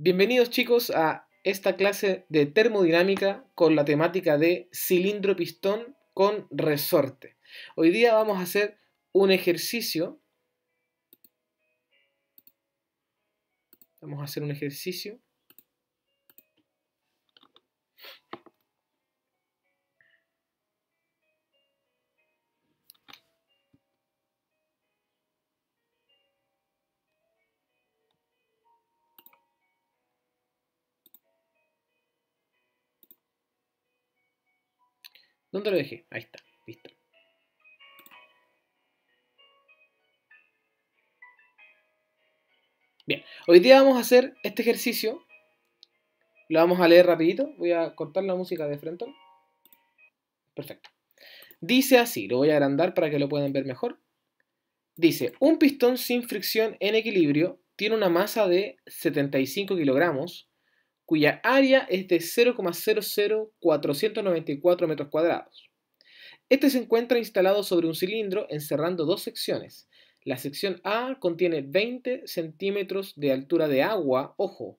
Bienvenidos chicos a esta clase de termodinámica con la temática de cilindro pistón con resorte. Hoy día vamos a hacer un ejercicio. Vamos a hacer un ejercicio ¿Dónde lo dejé? Ahí está, listo. Bien, hoy día vamos a hacer este ejercicio. Lo vamos a leer rapidito. Voy a cortar la música de frente. Perfecto. Dice así, lo voy a agrandar para que lo puedan ver mejor. Dice, un pistón sin fricción en equilibrio tiene una masa de 75 kilogramos cuya área es de 0,00494 metros cuadrados. Este se encuentra instalado sobre un cilindro encerrando dos secciones. La sección A contiene 20 centímetros de altura de agua, ojo,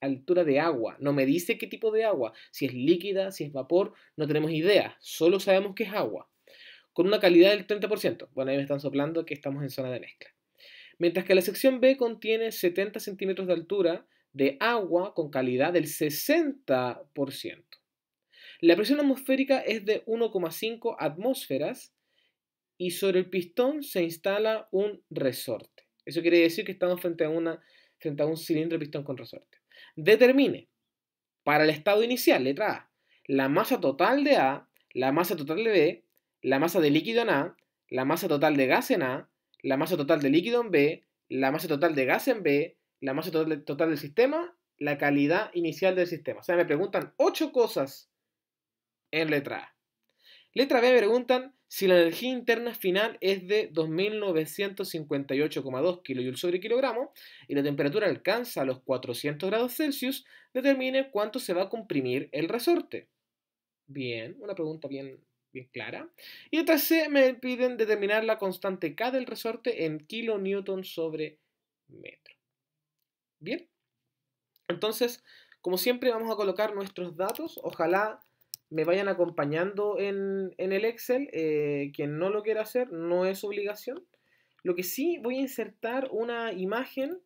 altura de agua, no me dice qué tipo de agua, si es líquida, si es vapor, no tenemos idea, solo sabemos que es agua, con una calidad del 30%. Bueno, ahí me están soplando que estamos en zona de mezcla. Mientras que la sección B contiene 70 centímetros de altura, de agua con calidad del 60%. La presión atmosférica es de 1,5 atmósferas y sobre el pistón se instala un resorte. Eso quiere decir que estamos frente a, una, frente un cilindro de pistón con resorte. Determine para el estado inicial, letra A, la masa total de A, la masa total de B, la masa de líquido en A, la masa total de gas en A, la masa total de líquido en B, la masa total de gas en B, la masa total, del sistema, la calidad inicial del sistema. O sea, me preguntan ocho cosas en letra A. Letra B me preguntan si la energía interna final es de 2.958,2 kJ sobre kilogramo y la temperatura alcanza los 400 grados Celsius, determine cuánto se va a comprimir el resorte. Bien, una pregunta bien, bien clara. Y letra C me piden determinar la constante K del resorte en newton sobre metro. Bien, entonces, como siempre, vamos a colocar nuestros datos. Ojalá me vayan acompañando en, el Excel. Eh, quien no lo quiera hacer, no es obligación. Lo que sí voy a insertar una imagen.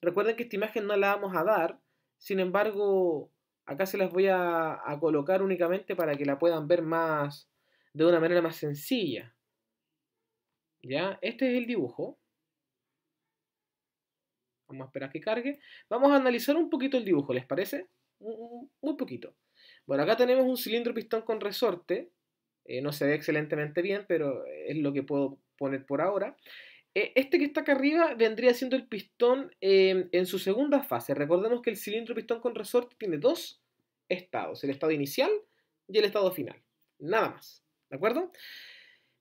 Recuerden que esta imagen no la vamos a dar. Sin embargo, acá se las voy a, a colocar únicamente para que la puedan ver más de una manera más sencilla. ¿Ya? Este es el dibujo. Vamos a esperar que cargue. Vamos a analizar un poquito el dibujo, ¿les parece? Muy poquito. Bueno, acá tenemos un cilindro pistón con resorte. Eh, no se ve excelentemente bien, pero es lo que puedo poner por ahora. Eh, este que está acá arriba vendría siendo el pistón em, en su segunda fase. Recordemos que el cilindro pistón con resorte tiene dos estados. El estado inicial y el estado final. Nada más. ¿De acuerdo?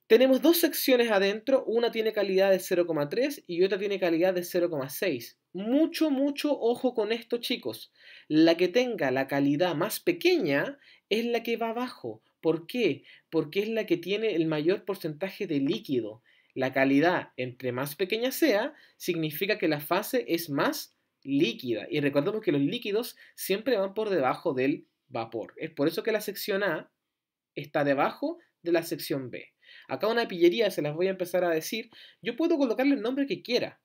Tenemos dos secciones adentro, una tiene calidad de 0,3 y otra tiene calidad de 0,6. Mucho, mucho ojo con esto, chicos. La que tenga la calidad más pequeña es la que va abajo. ¿Por qué? Porque es la que tiene el mayor porcentaje de líquido. La calidad, entre más pequeña sea, significa que la fase es más líquida. Y recordemos que los líquidos siempre van por debajo del vapor. Es por eso que la sección A está debajo de la sección B. Acá una pillería, se las voy a empezar a decir, yo puedo colocarle el nombre que quiera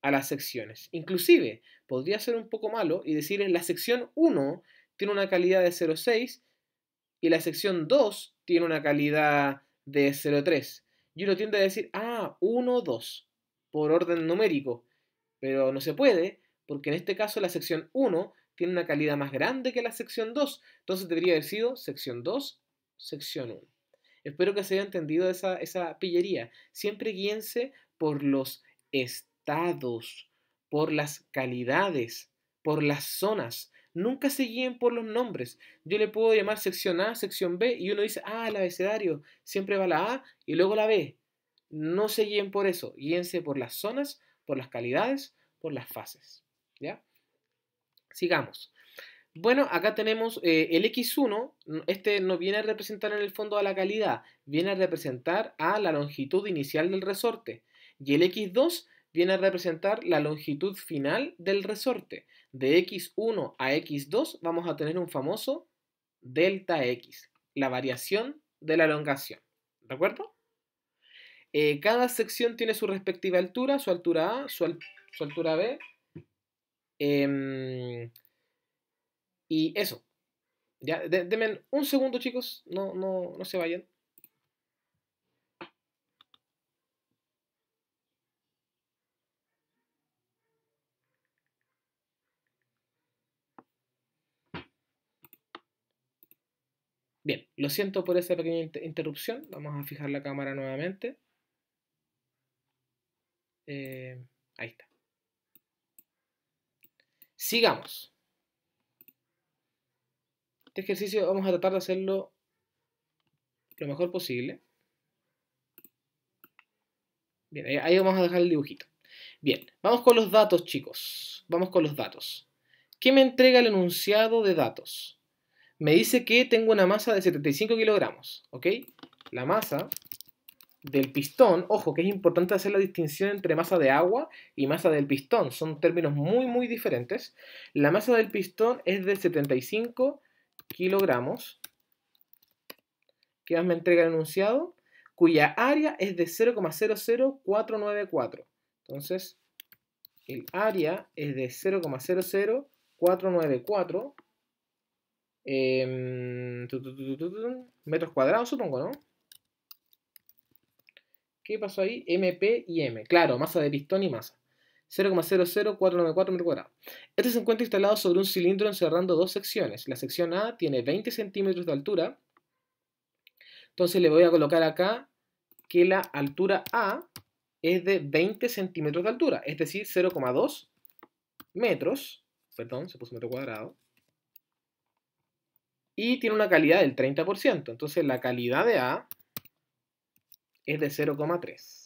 a las secciones. Inclusive, podría ser un poco malo y en la sección 1 tiene una calidad de 0.6 y la sección 2 tiene una calidad de 0.3. Y uno tiende a decir, ah, 1, 2, por orden numérico. Pero no se puede, porque en este caso la sección 1 tiene una calidad más grande que la sección 2. Entonces debería haber sido sección 2, sección 1. Espero que se haya entendido esa, pillería. Siempre guíense por los estados, por las calidades, por las zonas. Nunca se guíen por los nombres. Yo le puedo llamar sección A, sección B, y uno dice, ah, el abecedario, siempre va la A y luego la B. No se guíen por eso, guíense por las zonas, por las calidades, por las fases. ¿Ya? Sigamos. Bueno, acá tenemos eh, el X1, este no viene a representar en el fondo a la calidad, viene a representar a la longitud inicial del resorte. Y el X2 viene a representar la longitud final del resorte. De X1 a X2 vamos a tener un famoso delta X, la variación de la elongación. ¿De acuerdo? Eh, cada sección tiene su respectiva altura, su altura A, su, altura B. Em, y eso. Ya, denme un segundo, chicos. No, no, no se vayan. Bien, lo siento por esa pequeña interrupción. Vamos a fijar la cámara nuevamente. Eh, ahí está. Sigamos. Este ejercicio vamos a tratar de hacerlo lo mejor posible. Bien, ahí vamos a dejar el dibujito. Bien, vamos con los datos, chicos. Vamos con los datos. ¿Qué me entrega el enunciado de datos? Me dice que tengo una masa de 75 kilogramos, ¿ok? La masa del pistón, ojo, que es importante hacer la distinción entre masa de agua y masa del pistón. Son términos muy, muy diferentes. La masa del pistón es de 75 kilogramos que más me entrega el enunciado, cuya área es de 0,00494. Entonces, el área es de 0,00494 em, metros cuadrados, supongo, ¿no? ¿Qué pasó ahí? MP y M. Claro, masa de pistón y masa. 0,00494 metros Este se encuentra instalado sobre un cilindro encerrando dos secciones. La sección A tiene 20 centímetros de altura. Entonces le voy a colocar acá que la altura A es de 20 centímetros de altura, es decir, 0,2 metros. Perdón, se puso metro cuadrado. Y tiene una calidad del 30%. Entonces la calidad de A es de 0,3.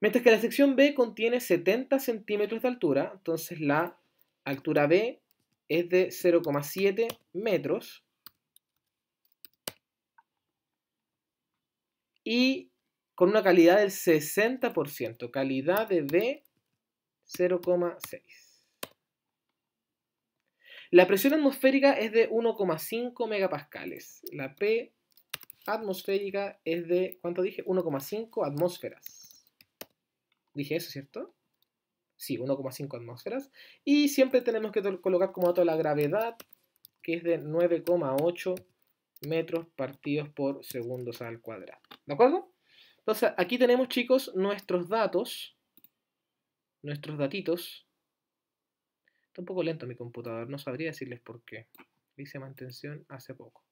Mientras que la sección B contiene 70 centímetros de altura, entonces la altura B es de 0,7 metros. Y con una calidad del 60%, calidad de B 0,6. La presión atmosférica es de 1,5 megapascales. La P atmosférica es de, ¿cuánto dije? 1,5 atmósferas. Dije eso, ¿cierto? Sí, 1,5 atmósferas. Y siempre tenemos que colocar como dato la gravedad, que es de 9,8 metros partidos por segundos al cuadrado. ¿De acuerdo? Entonces, aquí tenemos, chicos, nuestros datos. Nuestros datitos. Está un poco lento mi computador, no sabría decirles por qué. Hice mantención hace poco.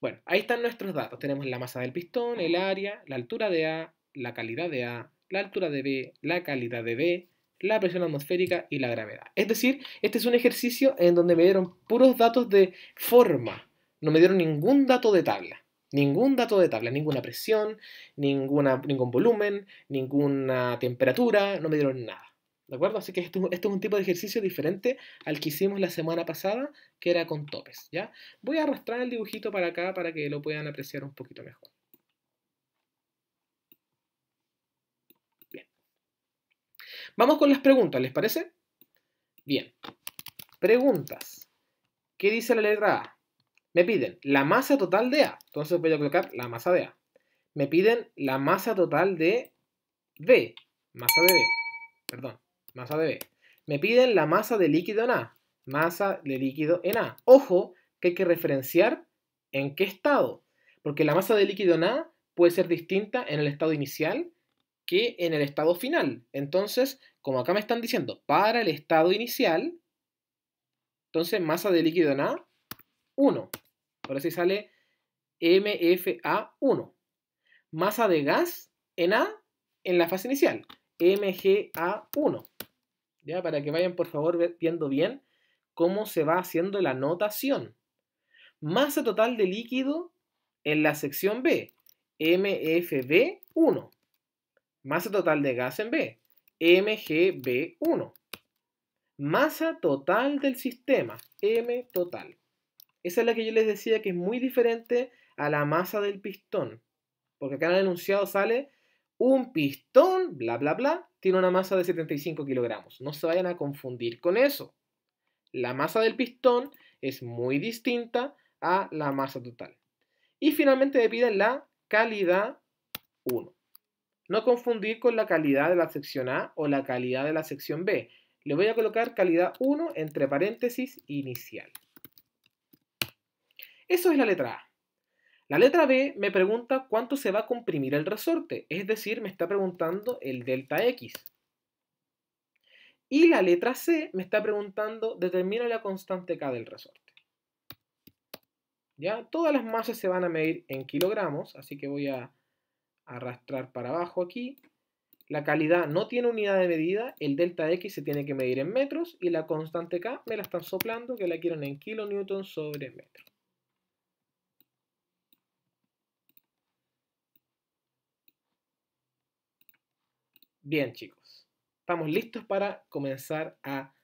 Bueno, ahí están nuestros datos. Tenemos la masa del pistón, el área, la altura de A, la calidad de A, la altura de B, la calidad de B, la presión atmosférica y la gravedad. Es decir, este es un ejercicio en donde me dieron puros datos de forma, no me dieron ningún dato de tabla. Ningún dato de tabla, ninguna presión, ninguna, ningún volumen, ninguna temperatura, no me dieron nada. ¿De acuerdo? Así que esto, es un tipo de ejercicio diferente al que hicimos la semana pasada, que era con topes, ¿ya? Voy a arrastrar el dibujito para acá para que lo puedan apreciar un poquito mejor. Vamos con las preguntas, ¿les parece? Bien. Preguntas. ¿Qué dice la letra A? Me piden la masa total de A. Entonces voy a colocar la masa de A. Me piden la masa total de B. Masa de B. Perdón. Masa de B. Me piden la masa de líquido en A. Masa de líquido en A. Ojo que hay que referenciar en qué estado. Porque la masa de líquido en A puede ser distinta en el estado inicial que en el estado final. Entonces, como acá me están diciendo, para el estado inicial, entonces masa de líquido en A, 1. Por así sale MFA1. Masa de gas en A en la fase inicial, MGA1. ¿Ya? Para que vayan por favor viendo bien cómo se va haciendo la notación. Masa total de líquido en la sección B, MFB1. Masa total de gas en B, MGB1. Masa total del sistema, M total. Esa es la que yo les decía que es muy diferente a la masa del pistón. Porque acá en el enunciado sale un pistón, bla, bla, bla, tiene una masa de 75 kilogramos. No se vayan a confundir con eso. La masa del pistón es muy distinta a la masa total. Y finalmente le piden la calidad 1. No confundir con la calidad de la sección A o la calidad de la sección B. Le voy a colocar calidad 1 entre paréntesis inicial. Eso es la letra A. La letra B me pregunta cuánto se va a comprimir el resorte, es decir, me está preguntando el delta X. Y la letra C me está preguntando, determina la constante K del resorte. ¿Ya? Todas las masas se van a medir en kilogramos, así que voy a arrastrar para abajo aquí. La calidad no tiene unidad de medida, el delta X se tiene que medir en metros y la constante K me la están soplando que la quieren en kilonewton sobre metro. Bien chicos, estamos listos para comenzar a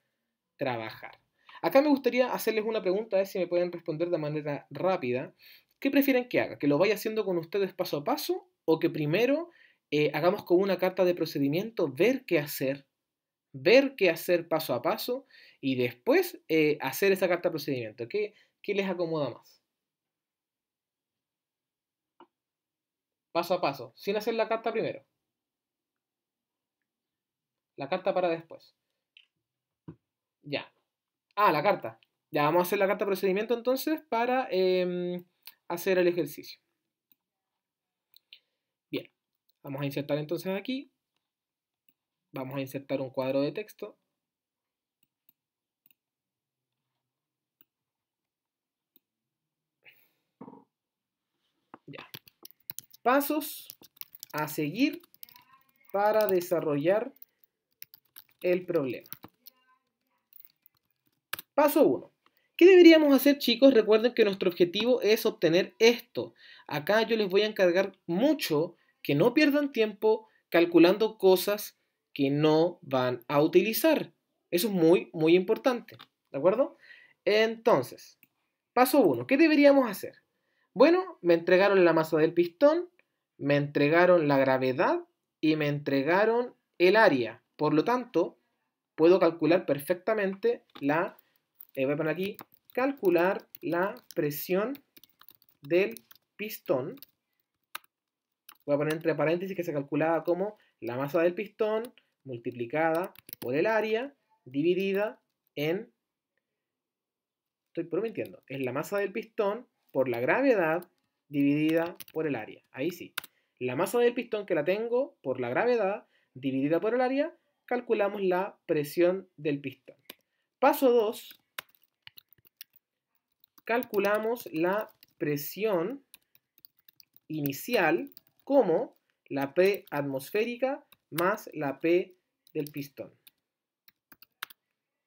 trabajar. Acá me gustaría hacerles una pregunta, a ver si me pueden responder de manera rápida. ¿Qué prefieren que haga? ¿Que lo vaya haciendo con ustedes paso a paso o que primero eh, hagamos con una carta de procedimiento, ver qué hacer, ver qué hacer paso a paso y después eh, hacer esa carta de procedimiento. ¿Qué, les acomoda más? Paso a paso, sin hacer la carta primero. La carta para después. Ya. Ah, la carta. Ya vamos a hacer la carta de procedimiento entonces para em, hacer el ejercicio. Vamos a insertar entonces aquí. Vamos a insertar un cuadro de texto. Ya. Pasos a seguir para desarrollar el problema. Paso 1. ¿Qué deberíamos hacer chicos? Recuerden que nuestro objetivo es obtener esto. Acá yo les voy a encargar mucho que no pierdan tiempo calculando cosas que no van a utilizar. Eso es muy, muy importante. ¿De acuerdo? Entonces, paso 1. ¿Qué deberíamos hacer? Bueno, me entregaron la masa del pistón, me entregaron la gravedad y me entregaron el área. Por lo tanto, puedo calcular perfectamente la, eh, voy a poner aquí, calcular la presión del pistón voy a poner entre paréntesis que se calculaba como la masa del pistón multiplicada por el área dividida en, estoy prometiendo, es la masa del pistón por la gravedad dividida por el área. Ahí sí. La masa del pistón que la tengo por la gravedad dividida por el área, calculamos la presión del pistón. Paso 2, calculamos la presión inicial como la P atmosférica más la P del pistón.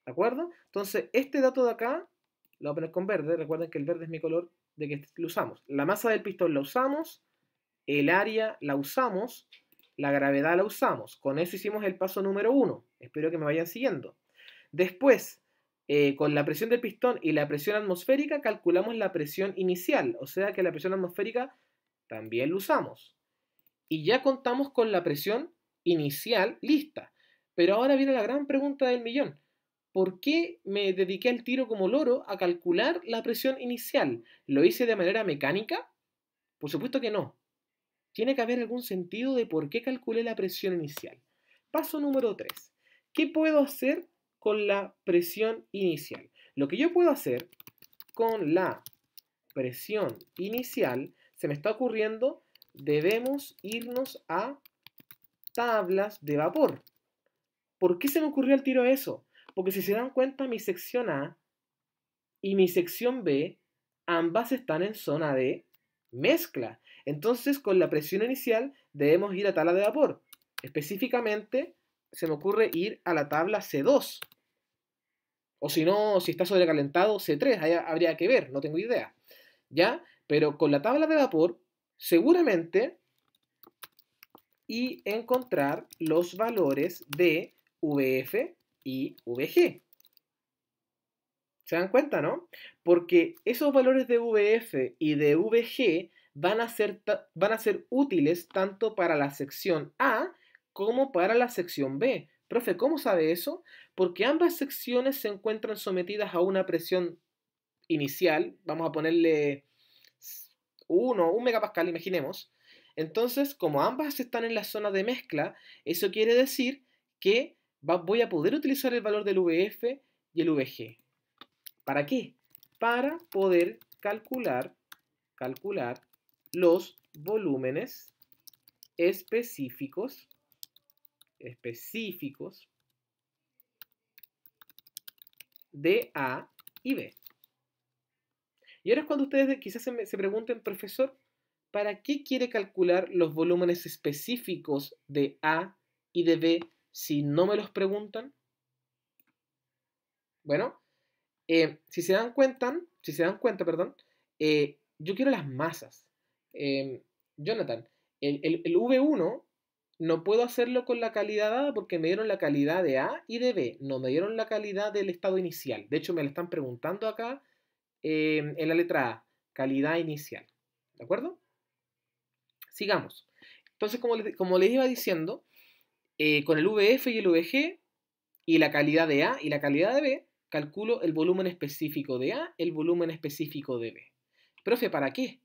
¿De acuerdo? Entonces, este dato de acá lo voy a poner con verde. Recuerden que el verde es mi color de que lo usamos. La masa del pistón la usamos, el área la usamos, la gravedad la usamos. Con eso hicimos el paso número uno. Espero que me vayan siguiendo. Después, eh, con la presión del pistón y la presión atmosférica, calculamos la presión inicial. O sea que la presión atmosférica también la usamos y ya contamos con la presión inicial lista. Pero ahora viene la gran pregunta del millón. ¿Por qué me dediqué al tiro como loro a calcular la presión inicial? ¿Lo hice de manera mecánica? Por supuesto que no. Tiene que haber algún sentido de por qué calculé la presión inicial. Paso número 3. ¿Qué puedo hacer con la presión inicial? Lo que yo puedo hacer con la presión inicial, se me está ocurriendo debemos irnos a tablas de vapor. ¿Por qué se me ocurrió el tiro eso? Porque si se dan cuenta, mi sección A y mi sección B, ambas están en zona de mezcla. Entonces, con la presión inicial, debemos ir a tabla de vapor. Específicamente, se me ocurre ir a la tabla C2. O si no, si está sobrecalentado, C3, ahí habría que ver, no tengo idea. ¿Ya? Pero con la tabla de vapor seguramente y encontrar los valores de VF y VG. ¿Se dan cuenta, no? Porque esos valores de VF y de VG van a ser, van a ser útiles tanto para la sección A como para la sección B. Profe, ¿cómo sabe eso? Porque ambas secciones se encuentran sometidas a una presión inicial, vamos a ponerle 1, 1 megapascal, imaginemos. Entonces, como ambas están en la zona de mezcla, eso quiere decir que voy a poder utilizar el valor del VF y el VG. ¿Para qué? Para poder calcular, calcular los volúmenes específicos, específicos de A y B. Y ahora es cuando ustedes quizás se, pregunten, profesor, ¿para qué quiere calcular los volúmenes específicos de A y de B si no me los preguntan? Bueno, eh, si se dan cuenta, si se dan cuenta, perdón, eh, yo quiero las masas. Em, Jonathan, el, el, V1 no puedo hacerlo con la calidad dada porque me dieron la calidad de A y de B, no me dieron la calidad del estado inicial. De hecho, me la están preguntando acá Em, en la letra A, calidad inicial. ¿De acuerdo? Sigamos. Entonces, como, les, iba diciendo, eh, con el VF y el VG y la calidad de A y la calidad de B, calculo el volumen específico de A, el volumen específico de B. Profe, ¿para qué?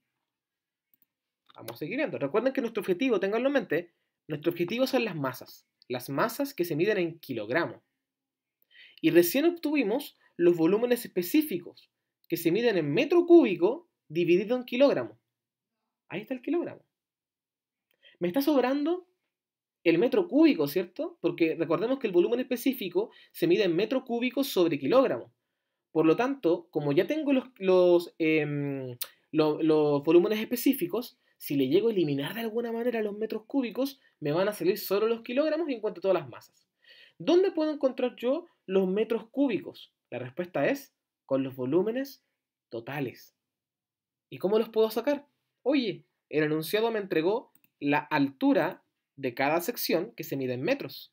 Vamos a seguir viendo. Recuerden que nuestro objetivo, tenganlo en mente, nuestro objetivo son las masas. Las masas que se miden en kilogramos. Y recién obtuvimos los volúmenes específicos, que se miden en metro cúbico dividido en kilogramo. Ahí está el kilogramo. Me está sobrando el metro cúbico, ¿cierto? Porque recordemos que el volumen específico se mide en metro cúbico sobre kilogramo. Por lo tanto, como ya tengo los, los, em, los, volúmenes específicos, si le llego a eliminar de alguna manera los metros cúbicos, me van a salir solo los kilogramos y encuentro todas las masas. ¿Dónde puedo encontrar yo los metros cúbicos? La respuesta es con los volúmenes totales. ¿Y cómo los puedo sacar? Oye, el anunciado me entregó la altura de cada sección que se mide en metros.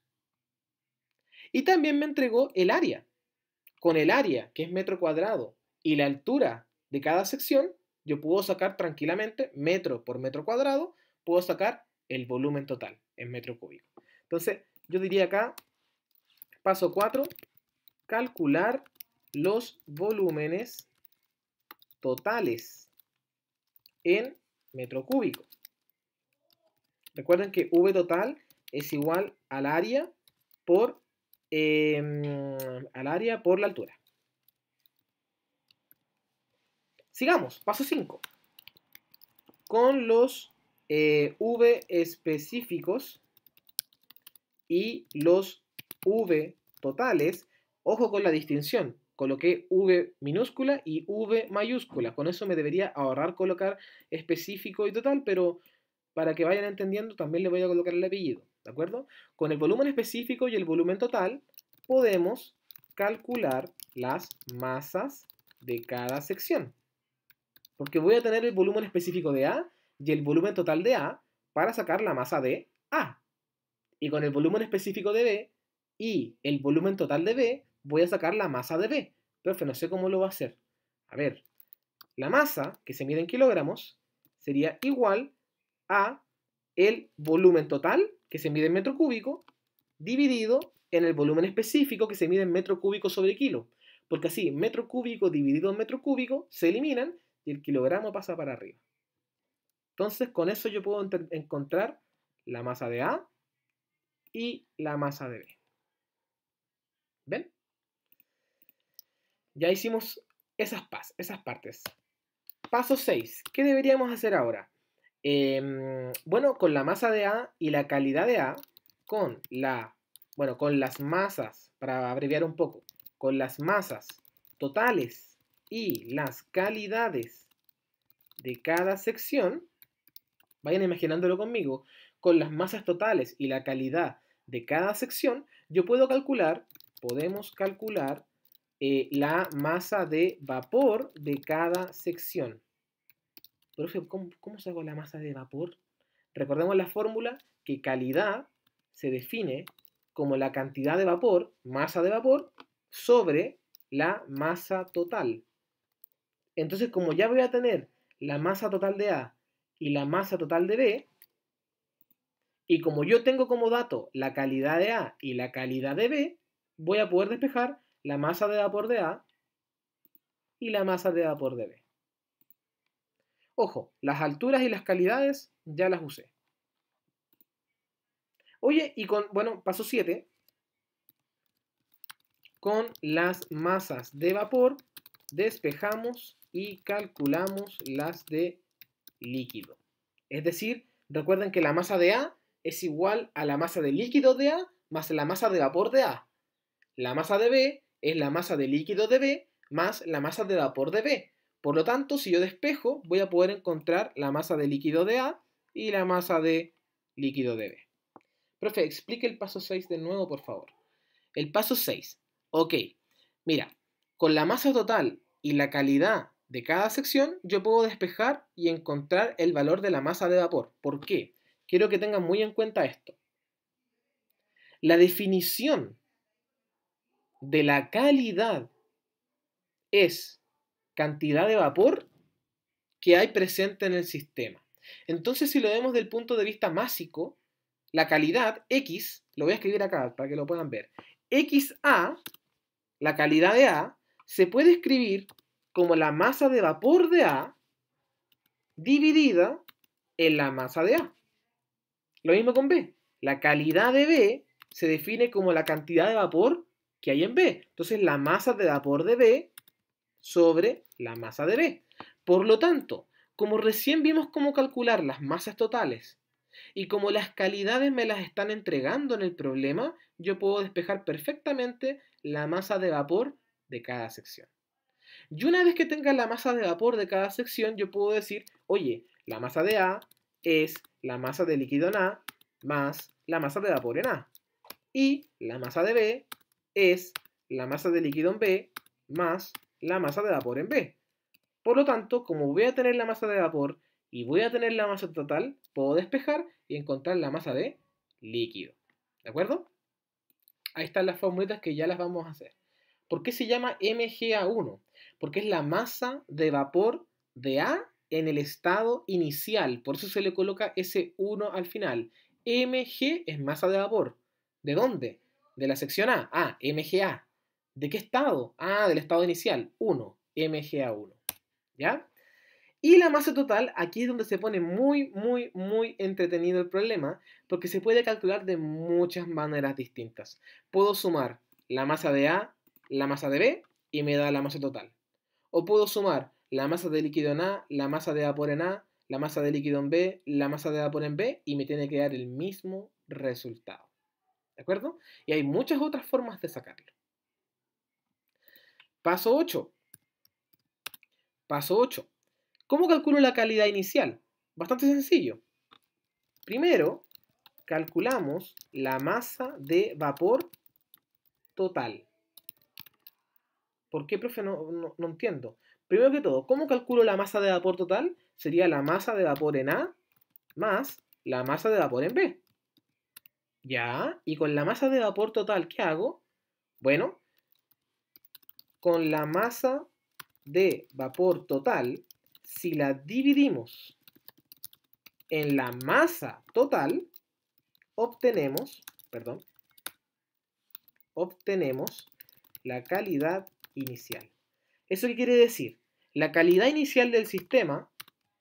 Y también me entregó el área. Con el área, que es metro cuadrado, y la altura de cada sección, yo puedo sacar tranquilamente metro por metro cuadrado, puedo sacar el volumen total en metro cúbico. Entonces, yo diría acá, paso 4, calcular los volúmenes totales en metro cúbico. Recuerden que V total es igual al área por, em, al área por la altura. Sigamos, paso 5. Con los eh, V específicos y los V totales, ojo con la distinción, Coloqué V minúscula y V mayúscula. Con eso me debería ahorrar colocar específico y total, pero para que vayan entendiendo también le voy a colocar el apellido. ¿De acuerdo? Con el volumen específico y el volumen total podemos calcular las masas de cada sección. Porque voy a tener el volumen específico de A y el volumen total de A para sacar la masa de A. Y con el volumen específico de B y el volumen total de B voy a sacar la masa de B. Profe, no sé cómo lo va a hacer. A ver, la masa, que se mide en kilogramos, sería igual a el volumen total, que se mide en metro cúbico, dividido en el volumen específico, que se mide en metro cúbico sobre kilo. Porque así, metro cúbico dividido en metro cúbico se eliminan y el kilogramo pasa para arriba. Entonces, con eso yo puedo encontrar la masa de A y la masa de B. ¿Ven? Ya hicimos esas, pas, esas partes. Paso 6. ¿Qué deberíamos hacer ahora? Em, bueno, con la masa de A y la calidad de A, con la, bueno, con las masas, para abreviar un poco, con las masas totales y las calidades de cada sección, vayan imaginándolo conmigo, con las masas totales y la calidad de cada sección, yo puedo calcular, podemos calcular eh, la masa de vapor de cada sección. Profe, ¿cómo, ¿cómo saco la masa de vapor? Recordemos la fórmula que calidad se define como la cantidad de vapor, masa de vapor, sobre la masa total. Entonces, como ya voy a tener la masa total de A y la masa total de B, y como yo tengo como dato la calidad de A y la calidad de B, voy a poder despejar la masa de vapor de A y la masa de vapor de B. Ojo, las alturas y las calidades ya las usé. Oye, y con, bueno, paso 7, con las masas de vapor despejamos y calculamos las de líquido. Es decir, recuerden que la masa de A es igual a la masa de líquido de A más la masa de vapor de A. La masa de B es la masa de líquido de B más la masa de vapor de B. Por lo tanto, si yo despejo, voy a poder encontrar la masa de líquido de A y la masa de líquido de B. Profe, explique el paso 6 de nuevo, por favor. El paso 6. Ok, mira, con la masa total y la calidad de cada sección, yo puedo despejar y encontrar el valor de la masa de vapor. ¿Por qué? Quiero que tengan muy en cuenta esto. La definición de la calidad es cantidad de vapor que hay presente en el sistema. Entonces, si lo vemos del punto de vista másico, la calidad X, lo voy a escribir acá para que lo puedan ver, XA, la calidad de A, se puede escribir como la masa de vapor de A dividida en la masa de A. Lo mismo con B. La calidad de B se define como la cantidad de vapor que hay en B. Entonces, la masa de vapor de B sobre la masa de B. Por lo tanto, como recién vimos cómo calcular las masas totales y como las calidades me las están entregando en el problema, yo puedo despejar perfectamente la masa de vapor de cada sección. Y una vez que tenga la masa de vapor de cada sección, yo puedo decir, oye, la masa de A es la masa de líquido en A más la masa de vapor en A. Y la masa de B es la masa de líquido en B más la masa de vapor en B. Por lo tanto, como voy a tener la masa de vapor y voy a tener la masa total, puedo despejar y encontrar la masa de líquido. ¿De acuerdo? Ahí están las formulitas que ya las vamos a hacer. ¿Por qué se llama MGA1? Porque es la masa de vapor de A en el estado inicial. Por eso se le coloca ese 1 al final. MG es masa de vapor. ¿De dónde? de la sección A. Ah, A, MGA. ¿De qué estado? Ah, del estado inicial. 1, MGA1. ¿Ya? Y la masa total, aquí es donde se pone muy, muy, muy entretenido el problema, porque se puede calcular de muchas maneras distintas. Puedo sumar la masa de A, la masa de B, y me da la masa total. O puedo sumar la masa de líquido en A, la masa de A por en A, la masa de líquido en B, la masa de A por en B, y me tiene que dar el mismo resultado. ¿De acuerdo? Y hay muchas otras formas de sacarlo. Paso 8. Paso 8. ¿Cómo calculo la calidad inicial? Bastante sencillo. Primero, calculamos la masa de vapor total. ¿Por qué, profe? No, no, entiendo. Primero que todo, ¿cómo calculo la masa de vapor total? Sería la masa de vapor en A más la masa de vapor en B. Ya, y con la masa de vapor total, ¿qué hago? Bueno, con la masa de vapor total, si la dividimos en la masa total, obtenemos, perdón, obtenemos la calidad inicial. ¿Eso qué quiere decir? La calidad inicial del sistema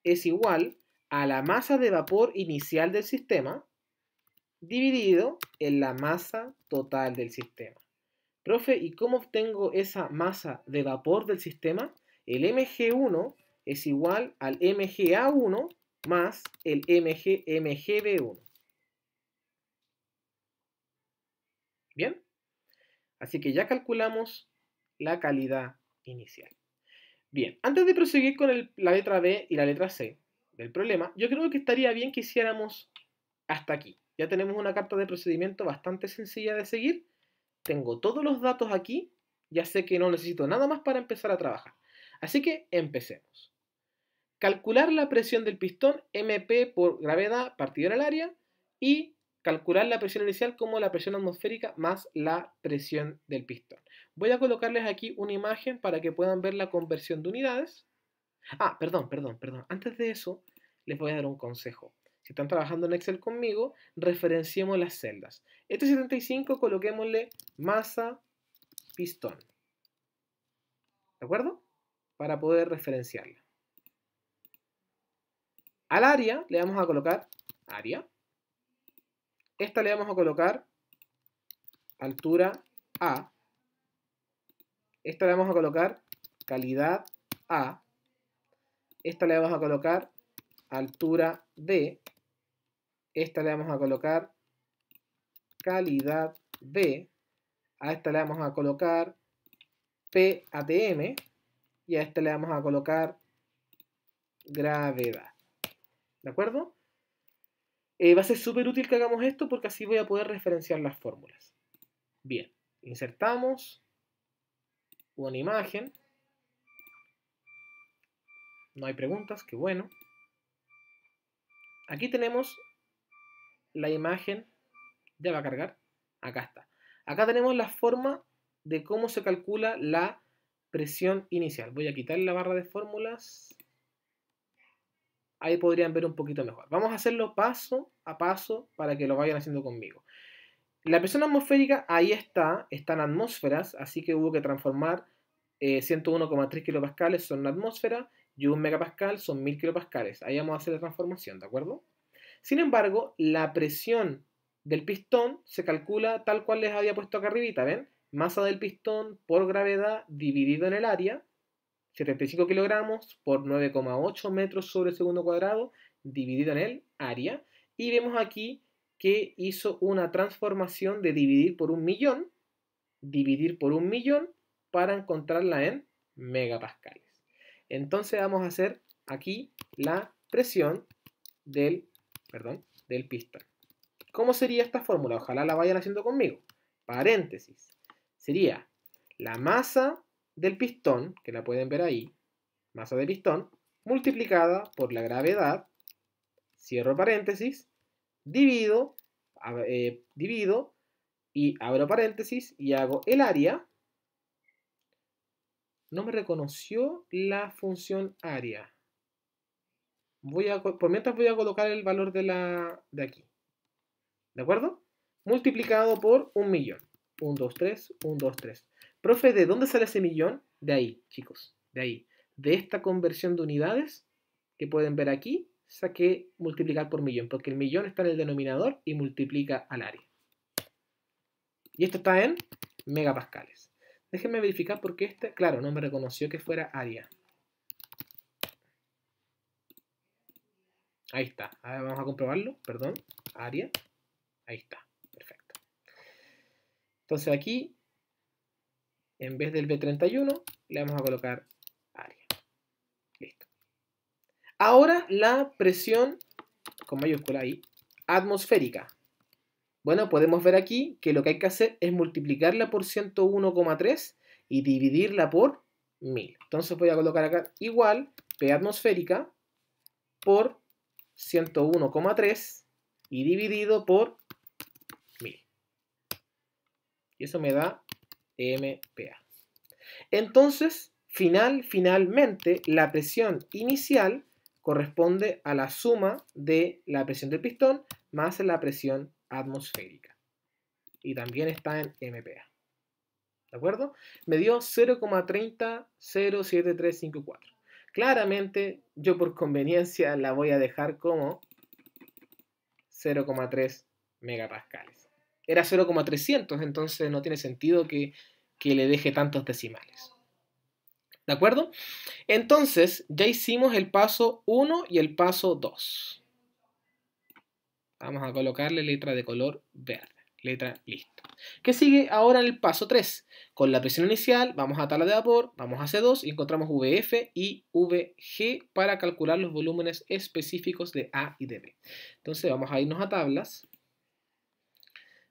es igual a la masa de vapor inicial del sistema dividido en la masa total del sistema. Profe, ¿y cómo obtengo esa masa de vapor del sistema? El mg1 es igual al mga1 más el mgmgb 1 ¿Bien? Así que ya calculamos la calidad inicial. Bien, antes de proseguir con la letra B y la letra C del problema, yo creo que estaría bien que hiciéramos hasta aquí. Ya tenemos una carta de procedimiento bastante sencilla de seguir. Tengo todos los datos aquí. Ya sé que no necesito nada más para empezar a trabajar. Así que empecemos. Calcular la presión del pistón MP por gravedad partido al área y calcular la presión inicial como la presión atmosférica más la presión del pistón. Voy a colocarles aquí una imagen para que puedan ver la conversión de unidades. Ah, perdón, perdón, perdón. Antes de eso, les voy a dar un consejo están trabajando en Excel conmigo, referenciemos las celdas. Este 75 coloquémosle masa pistón. ¿De acuerdo? Para poder referenciarla. Al área le vamos a colocar área. Esta le vamos a colocar altura A. Esta le vamos a colocar calidad A. Esta le vamos a colocar altura B. Esta le vamos a colocar calidad B. A esta le vamos a colocar PATM. Y a esta le vamos a colocar gravedad. ¿De acuerdo? Eh, va a ser súper útil que hagamos esto porque así voy a poder referenciar las fórmulas. Bien, insertamos una imagen. No hay preguntas, qué bueno. Aquí tenemos la imagen, ya va a cargar, acá está. Acá tenemos la forma de cómo se calcula la presión inicial. Voy a quitar la barra de fórmulas. Ahí podrían ver un poquito mejor. Vamos a hacerlo paso a paso para que lo vayan haciendo conmigo. La presión atmosférica ahí está, están atmósferas, así que hubo que transformar 101,3 eh, kilopascales son una atmósfera y un megapascal son 1000 kilopascales. Ahí vamos a hacer la transformación, ¿de acuerdo? Sin embargo, la presión del pistón se calcula tal cual les había puesto acá arribita, ¿ven? Masa del pistón por gravedad dividido en el área, 75 kilogramos por 9,8 metros sobre segundo cuadrado, dividido en el área. Y vemos aquí que hizo una transformación de dividir por un millón, dividir por un millón, para encontrarla en megapascales. Entonces vamos a hacer aquí la presión del perdón, del pistón. ¿Cómo sería esta fórmula? Ojalá la vayan haciendo conmigo. Paréntesis. Sería la masa del pistón, que la pueden ver ahí, masa de pistón, multiplicada por la gravedad, cierro paréntesis, divido, eh, divido y abro paréntesis y hago el área. No me reconoció la función área por mientras voy a colocar el valor de, la, de aquí. ¿De acuerdo? Multiplicado por un millón. 1, 2, 3, 1, 2, 3. Profe, ¿de dónde sale ese millón? De ahí, chicos, de ahí. De esta conversión de unidades que pueden ver aquí, saqué multiplicar por millón, porque el millón está en el denominador y multiplica al área. Y esto está en megapascales. Déjenme verificar porque este, claro, no me reconoció que fuera área. Ahí está. vamos a comprobarlo. Perdón. Área. Ahí está. Perfecto. Entonces aquí, en vez del B31, le vamos a colocar área. Listo. Ahora la presión, con mayúscula ahí, atmosférica. Bueno, podemos ver aquí que lo que hay que hacer es multiplicarla por 101,3 y dividirla por 1000. Entonces voy a colocar acá igual P atmosférica por 101,3 y dividido por 1000. Y eso me da MPa. Entonces, final, finalmente, la presión inicial corresponde a la suma de la presión del pistón más la presión atmosférica. Y también está en MPa. ¿De acuerdo? Me dio 0,300735,4. Claramente, yo por conveniencia la voy a dejar como 0,3 megapascales. Era 0,300, entonces no tiene sentido que, que le deje tantos decimales. ¿De acuerdo? Entonces, ya hicimos el paso 1 y el paso 2. Vamos a colocarle letra de color verde letra, listo. ¿Qué sigue ahora el paso 3? Con la presión inicial vamos a tabla de vapor, vamos a C2 y encontramos VF y VG para calcular los volúmenes específicos de A y de B. Entonces vamos a irnos a tablas.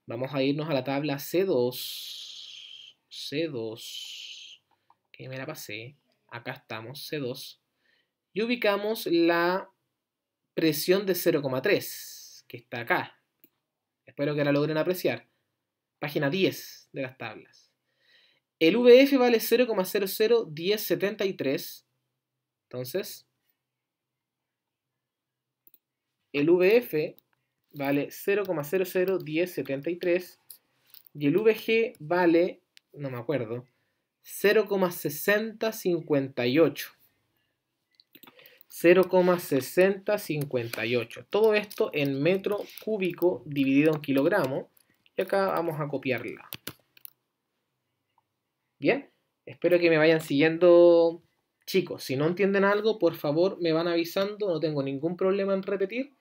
Vamos a irnos a la tabla C2. C2. Que me la pasé. Acá estamos, C2. Y ubicamos la presión de 0,3, que está acá. Espero que la logren apreciar. Página 10 de las tablas. El VF vale 0,001073. Entonces, el VF vale 0,001073 y el VG vale, no me acuerdo, 0,6058. 0,6058. Todo esto en metro cúbico dividido en kilogramo. Y acá vamos a copiarla. Bien, espero que me vayan siguiendo chicos. Si no entienden algo, por favor me van avisando. No tengo ningún problema en repetir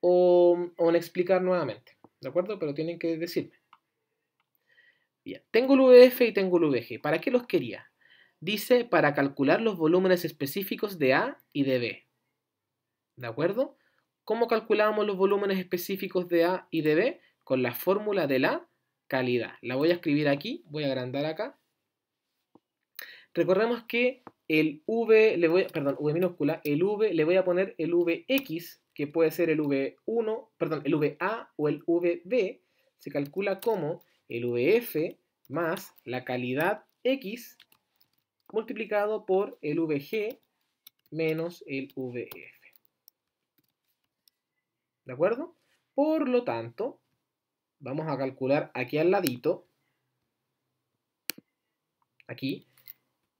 o, en explicar nuevamente. ¿De acuerdo? Pero tienen que decirme. Bien, tengo el VF y tengo el VG. ¿Para qué los quería? dice para calcular los volúmenes específicos de A y de B. ¿De acuerdo? ¿Cómo calculamos los volúmenes específicos de A y de B? Con la fórmula de la calidad. La voy a escribir aquí, voy a agrandar acá. Recordemos que el V, le voy, perdón, V minúscula, el V, le voy a poner el VX, que puede ser el V1, perdón, el VA o el VB, se calcula como el VF más la calidad X multiplicado por el VG menos el VF. ¿De acuerdo? Por lo tanto, vamos a calcular aquí al ladito, aquí,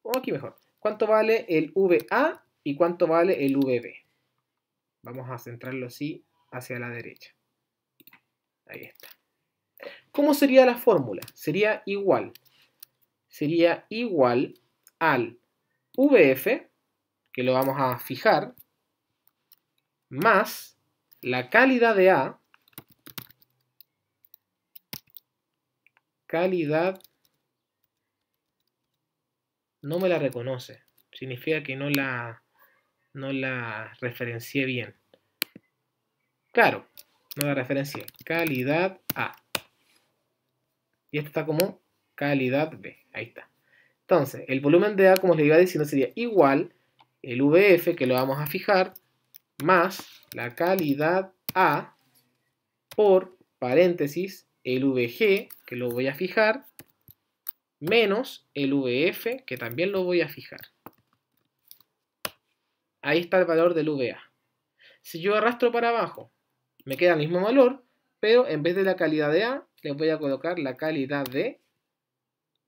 o aquí mejor, cuánto vale el VA y cuánto vale el VB. Vamos a centrarlo así hacia la derecha. Ahí está. ¿Cómo sería la fórmula? Sería igual. Sería igual al VF, que lo vamos a fijar, más la calidad de A, calidad no me la reconoce. Significa que no la, la referencié bien. Claro, no la referencié. Calidad A. Y esto está como calidad B. Ahí está. Entonces, el volumen de A, como les iba diciendo, sería igual el VF, que lo vamos a fijar, más la calidad A por paréntesis el VG, que lo voy a fijar, menos el VF, que también lo voy a fijar. Ahí está el valor del VA. Si yo arrastro para abajo, me queda el mismo valor, pero en vez de la calidad de A, les voy a colocar la calidad de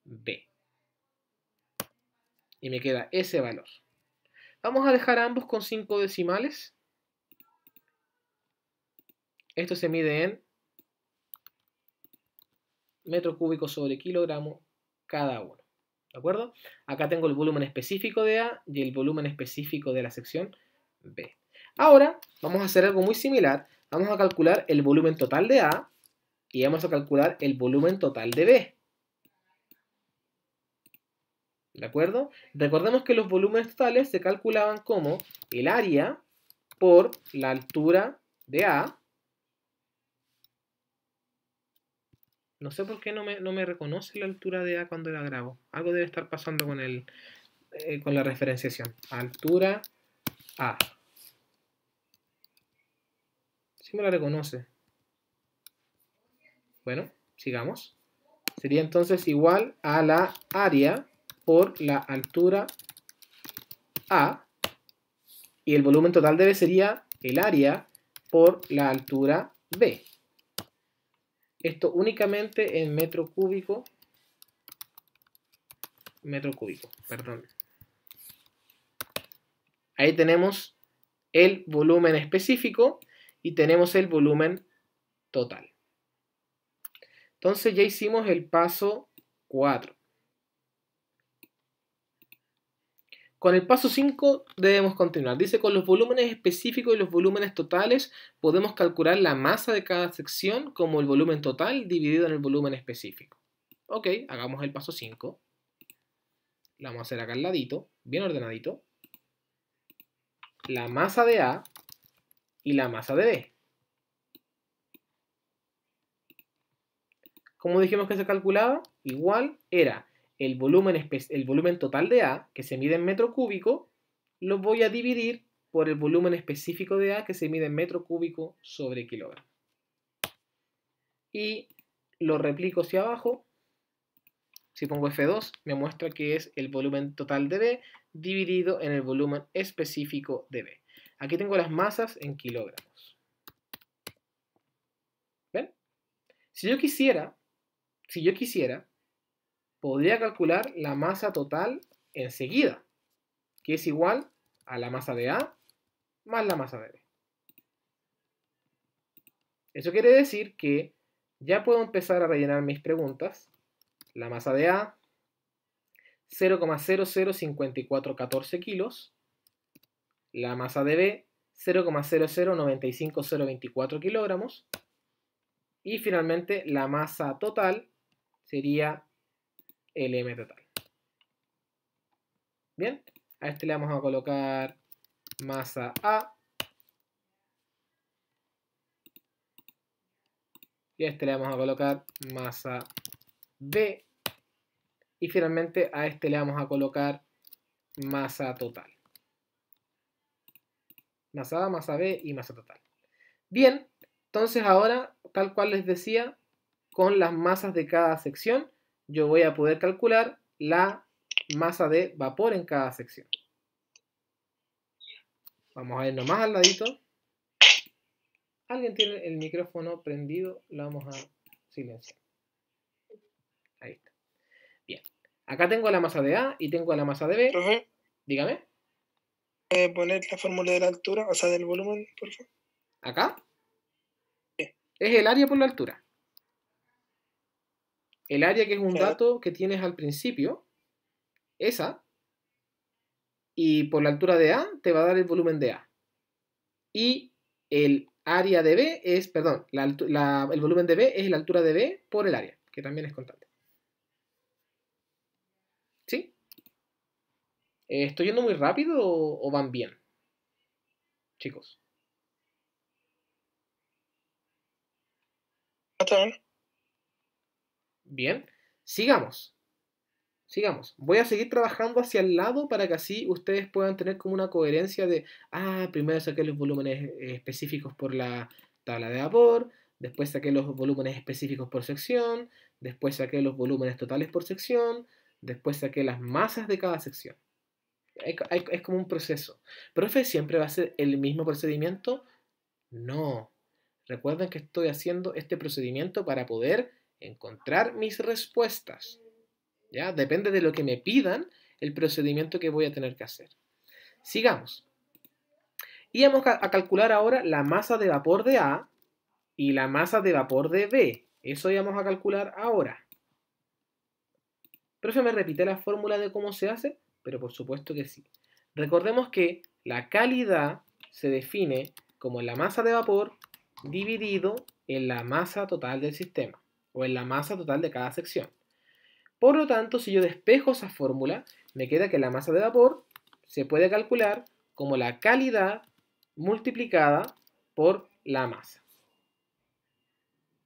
B y me queda ese valor. Vamos a dejar ambos con 5 decimales. Esto se mide en metro cúbico sobre kilogramo cada uno. ¿De acuerdo? Acá tengo el volumen específico de A y el volumen específico de la sección B. Ahora vamos a hacer algo muy similar. Vamos a calcular el volumen total de A y vamos a calcular el volumen total de B. ¿De acuerdo? Recordemos que los volúmenes totales se calculaban como el área por la altura de A. No sé por qué no me, reconoce la altura de A cuando la grabo. Algo debe estar pasando con, eh, con la referenciación. Altura A. Sí me la reconoce. Bueno, sigamos. Sería entonces igual a la área por la altura A y el volumen total debe sería el área por la altura B. Esto únicamente en metro cúbico, metro cúbico, perdón. Ahí tenemos el volumen específico y tenemos el volumen total. Entonces ya hicimos el paso 4. Con el paso 5 debemos continuar. Dice, con los volúmenes específicos y los volúmenes totales podemos calcular la masa de cada sección como el volumen total dividido en el volumen específico. Ok, hagamos el paso 5. La vamos a hacer acá al ladito, bien ordenadito. La masa de A y la masa de B. ¿Cómo dijimos que se calculaba? Igual era el volumen, el volumen total de A, que se mide en metro cúbico, lo voy a dividir por el volumen específico de A, que se mide en metro cúbico sobre kilogramo. Y lo replico hacia abajo. Si pongo F2, me muestra que es el volumen total de B dividido en el volumen específico de B. Aquí tengo las masas en kilogramos. ¿Ven? Si yo quisiera, si yo quisiera, podría calcular la masa total enseguida, que es igual a la masa de A más la masa de B. Eso quiere decir que ya puedo empezar a rellenar mis preguntas. La masa de A, 0,005414 kilos. La masa de B, 0,0095024 kilogramos. Y finalmente la masa total sería LM total. Bien, a este le vamos a colocar masa A. Y a este le vamos a colocar masa B. Y finalmente a este le vamos a colocar masa total. Masa A, masa B y masa total. Bien, entonces ahora, tal cual les decía, con las masas de cada sección, yo voy a poder calcular la masa de vapor en cada sección. Vamos a irnos más al ladito. ¿Alguien tiene el micrófono prendido? Lo vamos a silenciar. Ahí está. Bien. Acá tengo la masa de A y tengo la masa de B. Dígame. Eh, poner la fórmula de la altura, o sea, del volumen, por favor. ¿Acá? Es el área por la altura. El área que es un dato que tienes al principio, esa, y por la altura de A te va a dar el volumen de A. Y el área de B es, perdón, el volumen de B es la altura de B por el área, que también es constante. ¿Sí? ¿Estoy yendo muy rápido o, van bien? Chicos. Bien, sigamos. Sigamos. Voy a seguir trabajando hacia el lado para que así ustedes puedan tener como una coherencia de, ah, primero saqué los volúmenes específicos por la tabla de vapor, después saqué los volúmenes específicos por sección, después saqué los volúmenes totales por sección, después saqué las masas de cada sección. Es como un proceso. ¿Profe siempre va a ser el mismo procedimiento? No. Recuerden que estoy haciendo este procedimiento para poder encontrar mis respuestas. ¿Ya? Depende de lo que me pidan el procedimiento que voy a tener que hacer. Sigamos. Y vamos a calcular ahora la masa de vapor de A y la masa de vapor de B. Eso íbamos a calcular ahora. ¿Pero se ¿me repite la fórmula de cómo se hace? Pero por supuesto que sí. Recordemos que la calidad se define como la masa de vapor dividido en la masa total del sistema o en la masa total de cada sección. Por lo tanto, si yo despejo esa fórmula, me queda que la masa de vapor se puede calcular como la calidad multiplicada por la masa.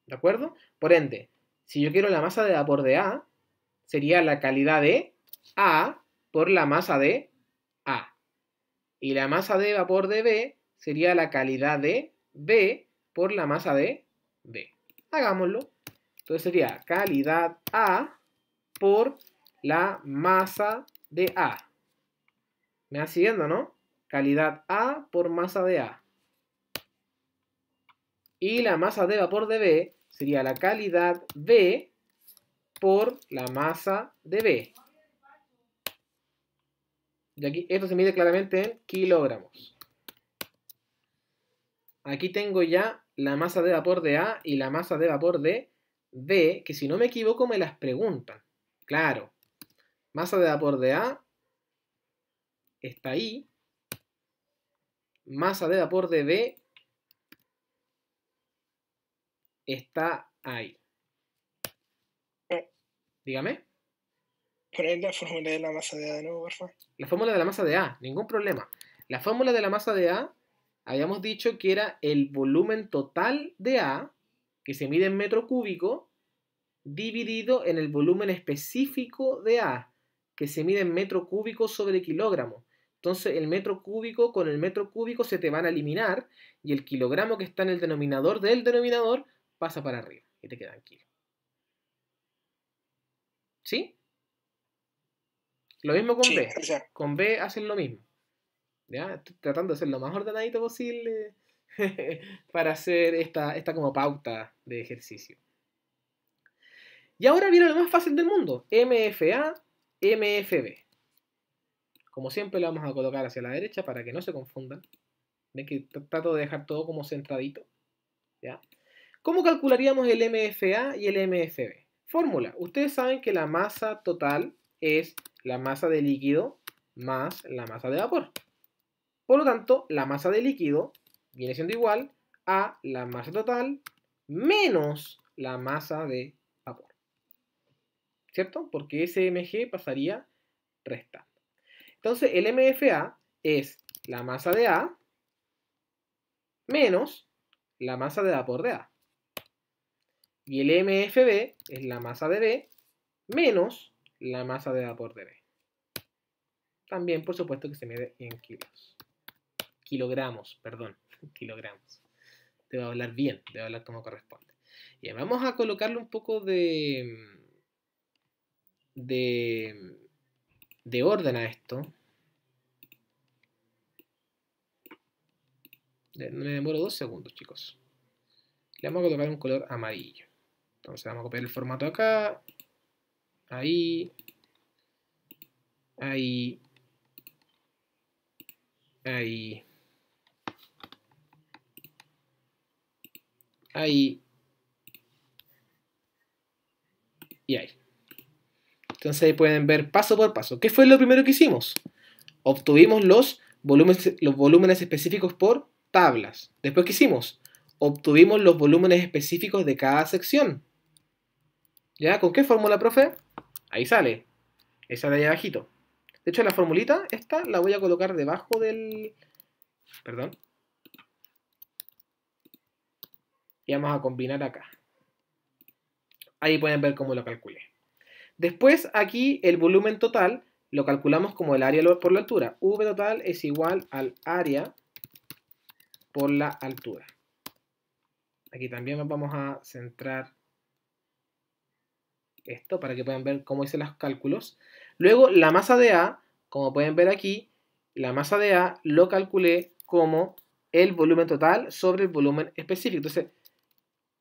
¿De acuerdo? Por ende, si yo quiero la masa de vapor de A, sería la calidad de A por la masa de A. Y la masa de vapor de B sería la calidad de B por la masa de B. Hagámoslo. Entonces sería calidad A por la masa de A. ¿Me vas siguiendo, no? Calidad A por masa de A. Y la masa de vapor de B sería la calidad B por la masa de B. Y aquí esto se mide claramente en kilogramos. Aquí tengo ya la masa de vapor de A y la masa de vapor de B, que si no me equivoco me las preguntan. Claro, masa de por de A está ahí. Masa de vapor de B está ahí. Eh. Dígame. la fórmula de la masa de A de nuevo, por favor? La fórmula de la masa de A, ningún problema. La fórmula de la masa de A, habíamos dicho que era el volumen total de A que se mide en metro cúbico, dividido en el volumen específico de A, que se mide en metro cúbico sobre kilogramo. Entonces el metro cúbico con el metro cúbico se te van a eliminar y el kilogramo que está en el denominador del denominador pasa para arriba y te quedan kilos. ¿Sí? Lo mismo con B. Con B hacen lo mismo. ¿Ya? tratando de ser lo más ordenadito posible para hacer esta, esta como pauta de ejercicio. Y ahora viene lo más fácil del mundo, MFA, MFB. Como siempre lo vamos a colocar hacia la derecha para que no se confundan. Ven que trato de dejar todo como centradito. ¿Ya? ¿Cómo calcularíamos el MFA y el MFB? Fórmula. Ustedes saben que la masa total es la masa de líquido más la masa de vapor. Por lo tanto, la masa de líquido viene siendo igual a la masa total menos la masa de vapor. ¿Cierto? Porque ese mg pasaría restando. Entonces el MFA es la masa de A menos la masa de vapor de A. Y el MFB es la masa de B menos la masa de vapor de B. También, por supuesto, que se mide en kilos. Kilogramos, perdón kilogramos. Te va a hablar bien, te va a hablar como corresponde. Y vamos a colocarle un poco de, de, de orden a esto. Me demoro dos segundos, chicos. Le vamos a colocar un color amarillo. Entonces vamos a copiar el formato acá. Ahí. Ahí. Ahí. ahí y ahí. Entonces ahí pueden ver paso por paso. ¿Qué fue lo primero que hicimos? Obtuvimos los volúmenes, los volúmenes específicos por tablas. Después, ¿qué hicimos? Obtuvimos los volúmenes específicos de cada sección. ¿Ya? ¿Con qué fórmula, profe? Ahí sale. Esa de ahí abajito. De hecho, la formulita, esta, la voy a colocar debajo del... Perdón. y vamos a combinar acá. Ahí pueden ver cómo lo calculé. Después aquí el volumen total lo calculamos como el área por la altura. V total es igual al área por la altura. Aquí también nos vamos a centrar esto para que puedan ver cómo hice los cálculos. Luego la masa de A, como pueden ver aquí, la masa de A lo calculé como el volumen total sobre el volumen específico. Entonces,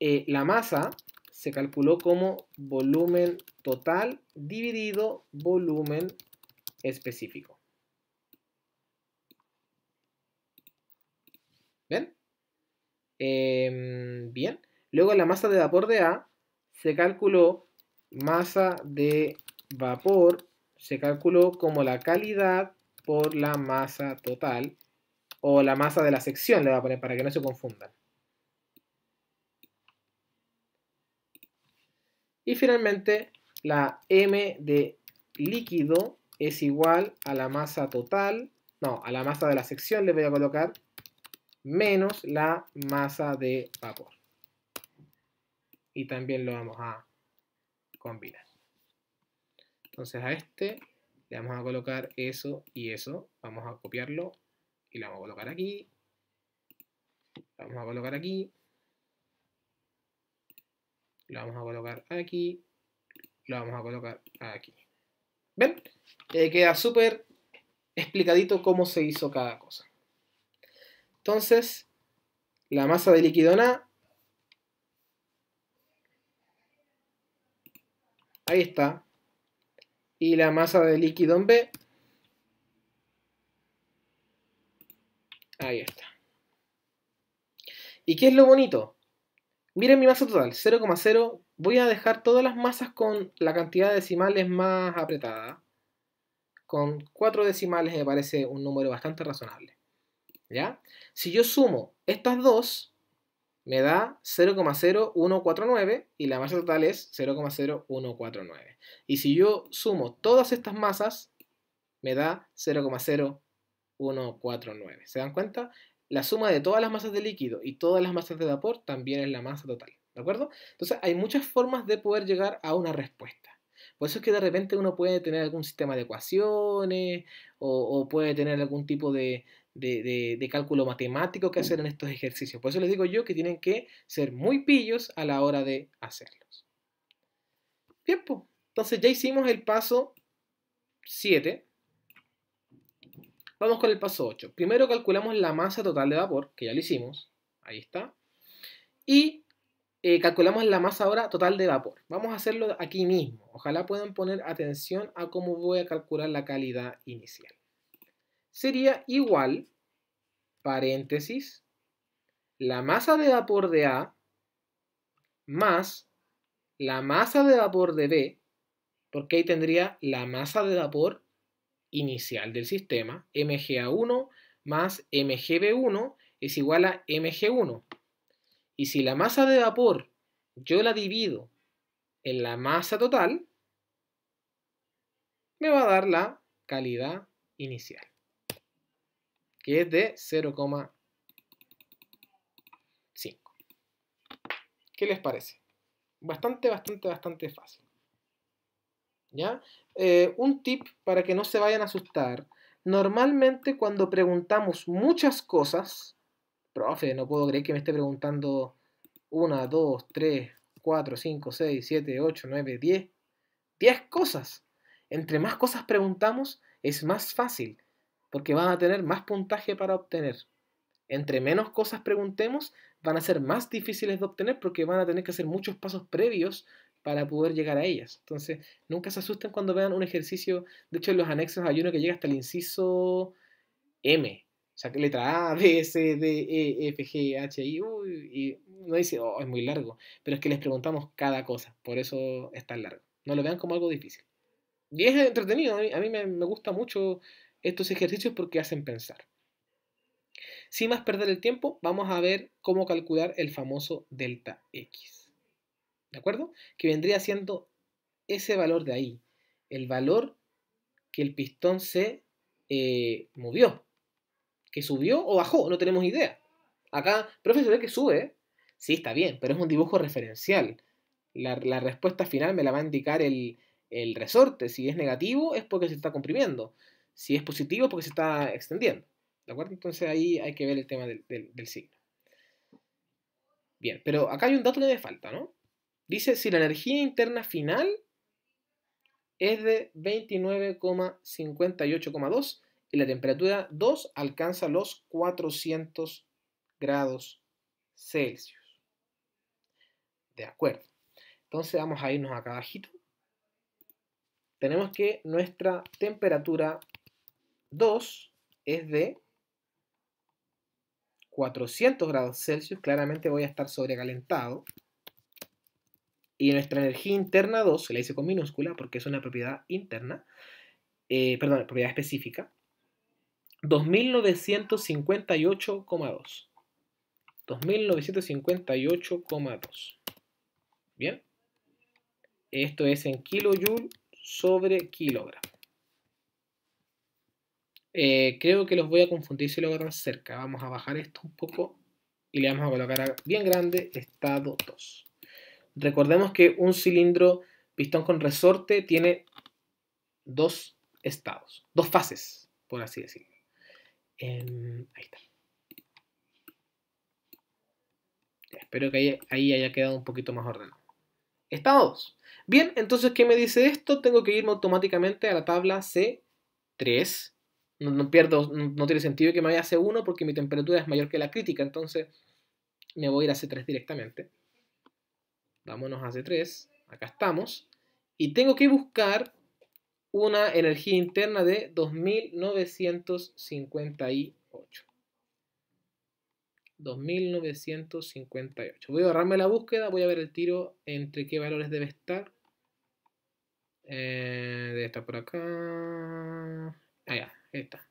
eh, la masa se calculó como volumen total dividido volumen específico. ¿Ven? Em, bien. Luego la masa de vapor de A se calculó, masa de vapor se calculó como la calidad por la masa total o la masa de la sección, le voy a poner para que no se confundan. Y finalmente, la M de líquido es igual a la masa total, no, a la masa de la sección le voy a colocar menos la masa de vapor. Y también lo vamos a combinar. Entonces a este le vamos a colocar eso y eso. Vamos a copiarlo y lo vamos a colocar aquí. vamos a colocar aquí lo vamos a colocar aquí, lo vamos a colocar aquí. ¿Ven? Eh, queda súper explicadito cómo se hizo cada cosa. Entonces, la masa de líquido en A. Ahí está. Y la masa de líquido B. Ahí está. ¿Y qué es lo bonito? Miren mi masa total, 0,0. Voy a dejar todas las masas con la cantidad de decimales más apretada. Con 4 decimales me parece un número bastante razonable. ¿Ya? Si yo sumo estas dos, me da 0,0149 y la masa total es 0,0149. Y si yo sumo todas estas masas, me da 0,0149. ¿Se dan cuenta? la suma de todas las masas de líquido y todas las masas de vapor también es la masa total. ¿De acuerdo? Entonces hay muchas formas de poder llegar a una respuesta. Por eso es que de repente uno puede tener algún sistema de ecuaciones o, puede tener algún tipo de, de, cálculo matemático que hacer en estos ejercicios. Por eso les digo yo que tienen que ser muy pillos a la hora de hacerlos. Bien, pues. Entonces ya hicimos el paso 7 Vamos con el paso 8. Primero calculamos la masa total de vapor, que ya lo hicimos. Ahí está. Y eh, calculamos la masa ahora total de vapor. Vamos a hacerlo aquí mismo. Ojalá puedan poner atención a cómo voy a calcular la calidad inicial. Sería igual, paréntesis, la masa de vapor de A más la masa de vapor de B, porque ahí tendría la masa de vapor inicial del sistema, MGA1 más MGB1 es igual a MG1. Y si la masa de vapor yo la divido en la masa total, me va a dar la calidad inicial, que es de 0,5. ¿Qué les parece? Bastante, bastante, bastante fácil. ¿Ya? Eh, un tip para que no se vayan a asustar. Normalmente cuando preguntamos muchas cosas, profe, no puedo creer que me esté preguntando 1, 2, 3, 4, 5, 6, 7, 8, 9, 10. 10 cosas. Entre más cosas preguntamos, es más fácil, porque van a tener más puntaje para obtener. Entre menos cosas preguntemos, van a ser más difíciles de obtener porque van a tener que hacer muchos pasos previos para poder llegar a ellas. Entonces, nunca se asusten cuando vean un ejercicio. De hecho, en los anexos hay uno que llega hasta el inciso M. O sea, que letra A, B, C, D, E, F, G, H, I, U. Y no dice, oh, es muy largo. Pero es que les preguntamos cada cosa. Por eso es tan largo. No lo vean como algo difícil. Y es entretenido. A mí, me, me gusta mucho estos ejercicios porque hacen pensar. Sin más perder el tiempo, vamos a ver cómo calcular el famoso delta X. ¿De acuerdo? Que vendría siendo ese valor de ahí, el valor que el pistón se eh, movió, que subió o bajó, no tenemos idea. Acá, profesor, ve que sube, sí, está bien, pero es un dibujo referencial. La, respuesta final me la va a indicar el, resorte. Si es negativo es porque se está comprimiendo. Si es positivo es porque se está extendiendo. ¿De acuerdo? Entonces ahí hay que ver el tema del, del signo. Bien, pero acá hay un dato que me falta, ¿no? Dice si la energía interna final es de 29,58,2 y la temperatura 2 alcanza los 400 grados Celsius. De acuerdo. Entonces vamos a irnos acá abajito. Tenemos que nuestra temperatura 2 es de 400 grados Celsius. Claramente voy a estar sobrecalentado. Y nuestra energía interna 2, se la dice con minúscula porque es una propiedad interna, eh, perdón, propiedad específica, 2958,2. 2958,2. Bien. Esto es en kilojoule sobre kilogramo. Eh, creo que los voy a confundir si lo hago tan cerca. Vamos a bajar esto un poco y le vamos a colocar bien grande estado 2. Recordemos que un cilindro pistón con resorte tiene dos estados, dos fases, por así decirlo. ahí está. Espero que ahí, haya quedado un poquito más ordenado. estados Bien, entonces, ¿qué me dice esto? Tengo que irme automáticamente a la tabla C3. No, pierdo, no, no, tiene sentido que me vaya a C1 porque mi temperatura es mayor que la crítica, entonces me voy a ir a C3 directamente vámonos a C3, acá estamos, y tengo que buscar una energía interna de 2958. 2958. Voy a ahorrarme la búsqueda, voy a ver el tiro entre qué valores debe estar. Eh, debe estar por acá. Allá, ah, está.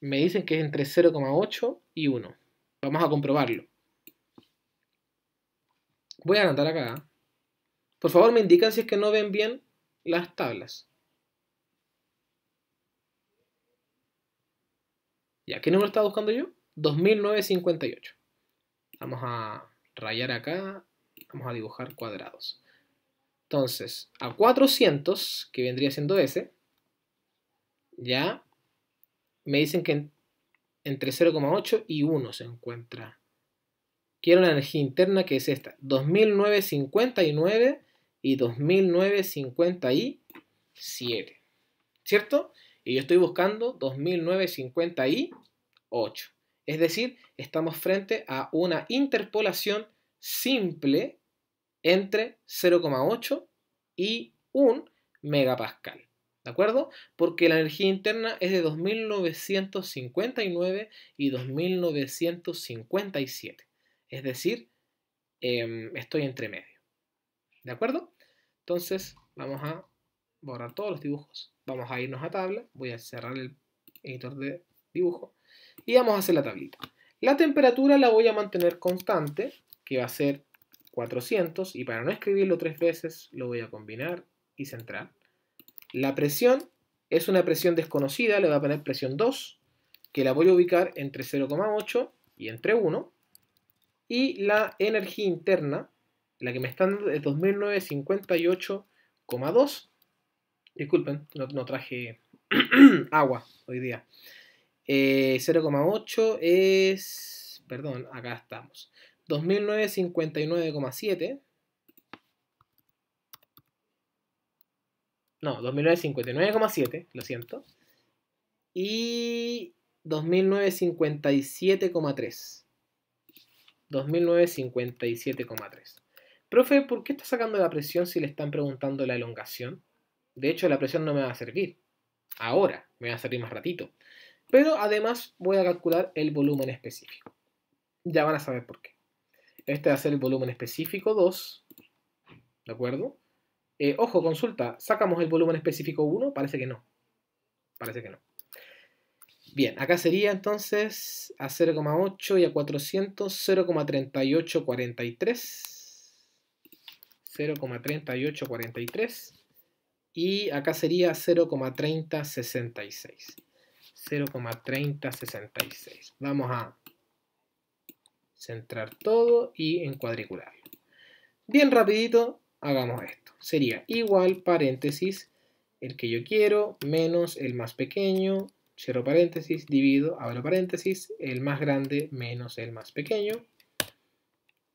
Me dicen que es entre 0,8 y 1. Vamos a comprobarlo. Voy a anotar acá. ¿ah? Por favor, me indican si es que no ven bien las tablas. ¿Ya qué número estaba buscando yo? 2958. Vamos a rayar acá. Vamos a dibujar cuadrados. Entonces, a 400, que vendría siendo ese, ya me dicen que entre 0,8 y 1 se encuentra Quiero la energía interna que es esta, 2959 y 2957. ¿Cierto? Y yo estoy buscando 2958. Es decir, estamos frente a una interpolación simple entre 0,8 y 1 megapascal. ¿De acuerdo? Porque la energía interna es de 2959 y 2957. Es decir, em, estoy entre medio. ¿De acuerdo? Entonces vamos a borrar todos los dibujos. Vamos a irnos a tabla. Voy a cerrar el editor de dibujo. Y vamos a hacer la tablita. La temperatura la voy a mantener constante, que va a ser 400. Y para no escribirlo tres veces, lo voy a combinar y centrar. La presión es una presión desconocida. Le voy a poner presión 2, que la voy a ubicar entre 0,8 y entre 1 y la energía interna, la que me están dando es 2958,2. Disculpen, no, traje agua hoy día. 0,8 eh, es... Perdón, acá estamos. 2959,7. No, 2959,7, lo siento. Y 2957,3. 2.957,3. Profe, ¿por qué está sacando la presión si le están preguntando la elongación? De hecho, la presión no me va a servir. Ahora, me va a servir más ratito. Pero además voy a calcular el volumen específico. Ya van a saber por qué. Este va a ser el volumen específico 2. ¿De acuerdo? Eh, ojo, consulta. ¿Sacamos el volumen específico 1? Parece que no. Parece que no. Bien, acá sería entonces a 0,8 y a 400 0,3843. 0,3843. Y acá sería 0,3066. 0,3066. Vamos a centrar todo y encuadricularlo. Bien rapidito, hagamos esto. Sería igual paréntesis, el que yo quiero, menos el más pequeño, cierro paréntesis, divido, abro paréntesis, el más grande menos el más pequeño.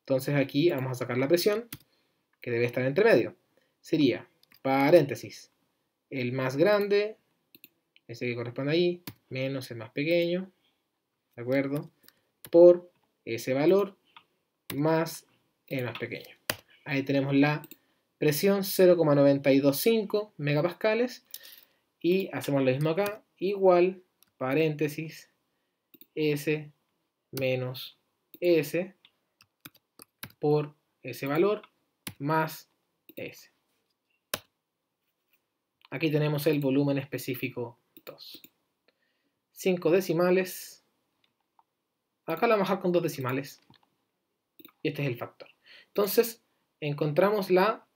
Entonces aquí vamos a sacar la presión que debe estar entre medio. Sería paréntesis, el más grande, ese que corresponde ahí, menos el más pequeño, ¿de acuerdo? Por ese valor más el más pequeño. Ahí tenemos la presión 0,925 megapascales y hacemos lo mismo acá, igual, paréntesis, S menos S por ese valor más S. Aquí tenemos el volumen específico 2. 5 decimales. Acá la vamos a con 2 decimales. Y este es el factor. Entonces, encontramos la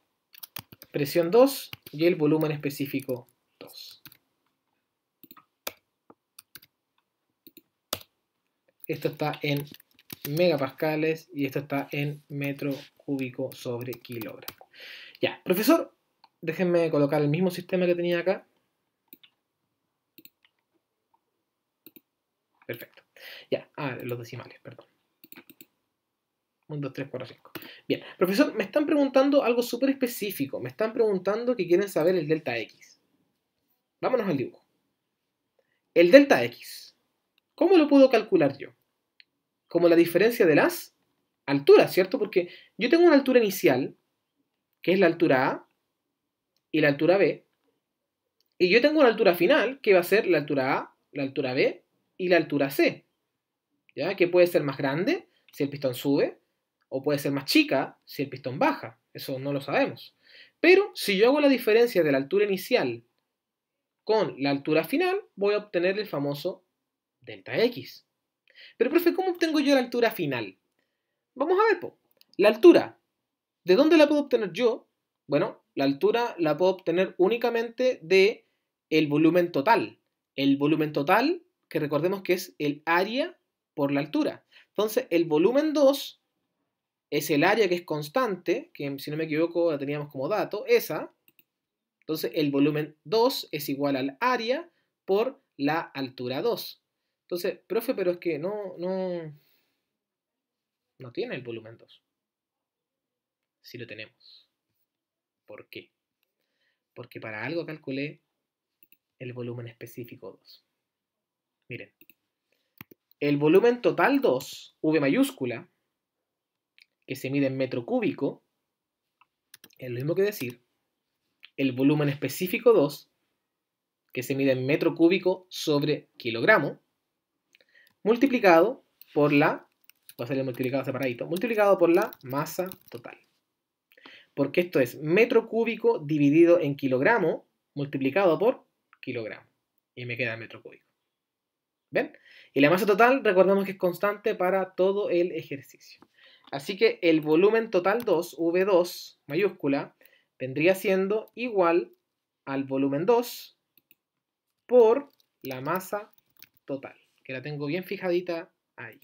presión 2 y el volumen específico 2. esto está en megapascales y esto está en metro cúbico sobre kilogramo. Ya, profesor, déjenme colocar el mismo sistema que tenía acá. Perfecto. Ya, ah, los decimales, perdón. 1, 2, 3, 4, 5. Bien, profesor, me están preguntando algo súper específico. Me están preguntando que quieren saber el delta X. Vámonos al dibujo. El delta X ¿Cómo lo puedo calcular yo? Como la diferencia de las alturas, ¿cierto? Porque yo tengo una altura inicial, que es la altura A, y la altura B, y yo tengo una altura final, que va a ser la altura A, la altura B y la altura C, ¿ya? Que puede ser más grande si el pistón sube, o puede ser más chica si el pistón baja, eso no lo sabemos. Pero si yo hago la diferencia de la altura inicial con la altura final, voy a obtener el famoso delta x. Pero, profe, ¿cómo obtengo yo la altura final? Vamos a ver, La altura. ¿De dónde la puedo obtener yo? Bueno, la altura la puedo obtener únicamente de el volumen total. El volumen total, que recordemos que es el área por la altura. Entonces, el volumen 2 es el área que es constante, que si no me equivoco la teníamos como dato, esa. Entonces, el volumen 2 es igual al área por la altura 2. Entonces, profe, pero es que no, no, tiene el volumen 2. Si lo tenemos. ¿Por qué? Porque para algo calculé el volumen específico 2. Miren, el volumen total 2, V mayúscula, que se mide en metro cúbico, es lo mismo que decir el volumen específico 2, que se mide en metro cúbico sobre kilogramo, multiplicado por la, va a el multiplicado separadito, multiplicado por la masa total. Porque esto es metro cúbico dividido en kilogramo multiplicado por kilogramo. Y me queda metro cúbico. ¿Ven? Y la masa total, recordemos que es constante para todo el ejercicio. Así que el volumen total 2, V2 mayúscula, vendría siendo igual al volumen 2 por la masa total que la tengo bien fijadita ahí.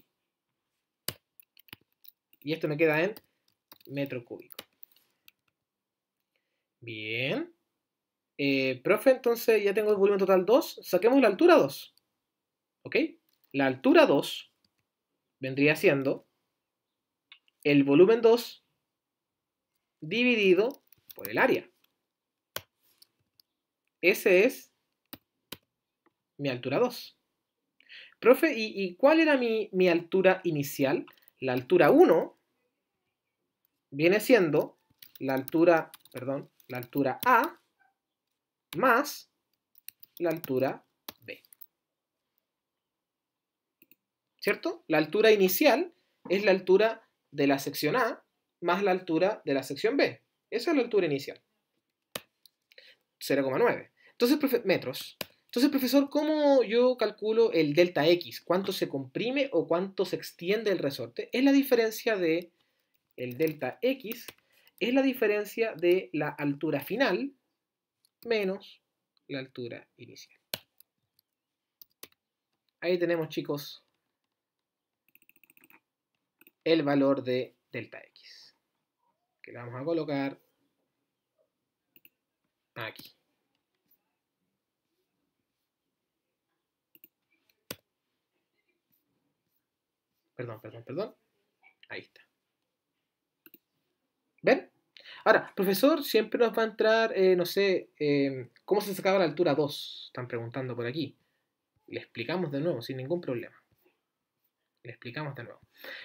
Y esto me queda en metro cúbico. Bien. Eh, profe, entonces ya tengo el volumen total 2. Saquemos la altura 2. ¿Ok? La altura 2 vendría siendo el volumen 2 dividido por el área. Ese es mi altura 2. Profe, ¿y, cuál era mi, mi, altura inicial? La altura 1 viene siendo la altura, perdón, la altura A más la altura B. ¿Cierto? La altura inicial es la altura de la sección A más la altura de la sección B. Esa es la altura inicial. 0,9. Entonces, profe, metros. Entonces, profesor, ¿cómo yo calculo el delta X? ¿Cuánto se comprime o cuánto se extiende el resorte? Es la diferencia de el delta X, es la diferencia de la altura final menos la altura inicial. Ahí tenemos, chicos, el valor de delta X, que lo vamos a colocar aquí. Perdón, perdón, perdón. Ahí está. ¿Ven? Ahora, profesor, siempre nos va a entrar, eh, no sé, em, ¿cómo se sacaba la altura 2? Están preguntando por aquí. Le explicamos de nuevo, sin ningún problema. Le explicamos de nuevo.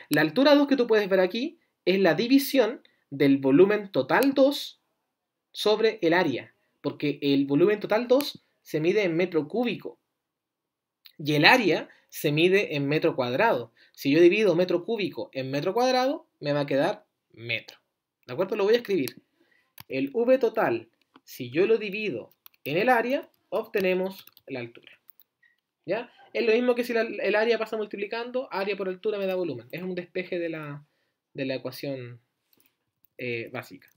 La altura 2 que tú puedes ver aquí es la división del volumen total 2 sobre el área, porque el volumen total 2 se mide en metro cúbico y el área se mide en metro cuadrado. Si yo divido metro cúbico en metro cuadrado, me va a quedar metro. ¿De acuerdo? Lo voy a escribir. El V total, si yo lo divido en el área, obtenemos la altura. ¿Ya? Es lo mismo que si el área pasa multiplicando, área por altura me da volumen. Es un despeje de la, de la ecuación eh, básica.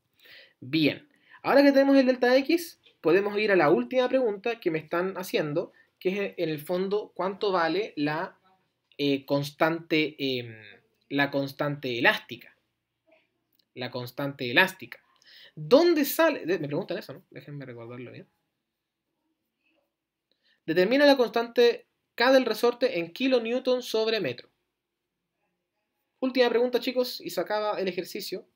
Bien, ahora que tenemos el delta X, podemos ir a la última pregunta que me están haciendo, que es en el fondo cuánto vale la eh, constante, em, la constante elástica. La constante elástica. ¿Dónde sale? Me preguntan eso, ¿no? Déjenme recordarlo bien. Determina la constante K del resorte en kilonewton sobre metro. Última pregunta, chicos, y se acaba el ejercicio.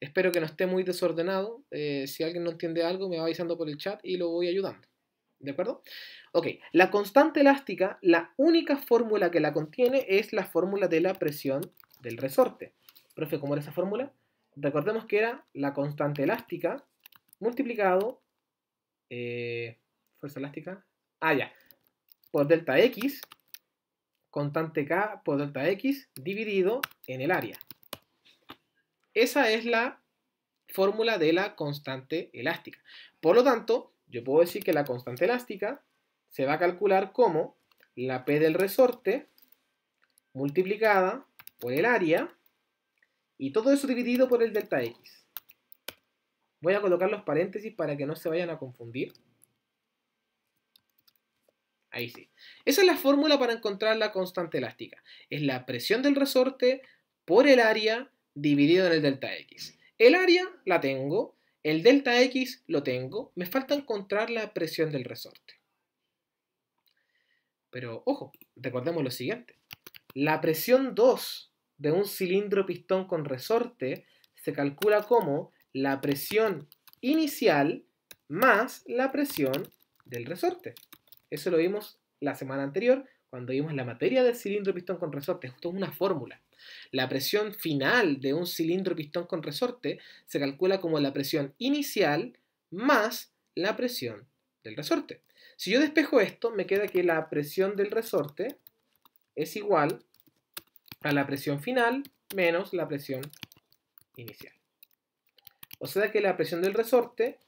Espero que no esté muy desordenado. Eh, si alguien no entiende algo, me va avisando por el chat y lo voy ayudando. ¿De acuerdo? Ok, la constante elástica, la única fórmula que la contiene es la fórmula de la presión del resorte. Profe, ¿cómo era esa fórmula? Recordemos que era la constante elástica multiplicado eh, fuerza elástica, ah ya, por delta X, constante K por delta X dividido en el área. Esa es la fórmula de la constante elástica. Por lo tanto, yo puedo decir que la constante elástica se va a calcular como la P del resorte multiplicada por el área y todo eso dividido por el delta X. Voy a colocar los paréntesis para que no se vayan a confundir. Ahí sí. Esa es la fórmula para encontrar la constante elástica. Es la presión del resorte por el área dividido en el delta X. El área la tengo, el delta X lo tengo, me falta encontrar la presión del resorte. Pero ojo, recordemos lo siguiente. La presión 2 de un cilindro pistón con resorte se calcula como la presión inicial más la presión del resorte. Eso lo vimos la semana anterior cuando vimos la materia del cilindro pistón con resorte. justo una fórmula. La presión final de un cilindro pistón con resorte se calcula como la presión inicial más la presión del resorte. Si yo despejo esto, me queda que la presión del resorte es igual a la presión final menos la presión inicial. O sea que la presión del resorte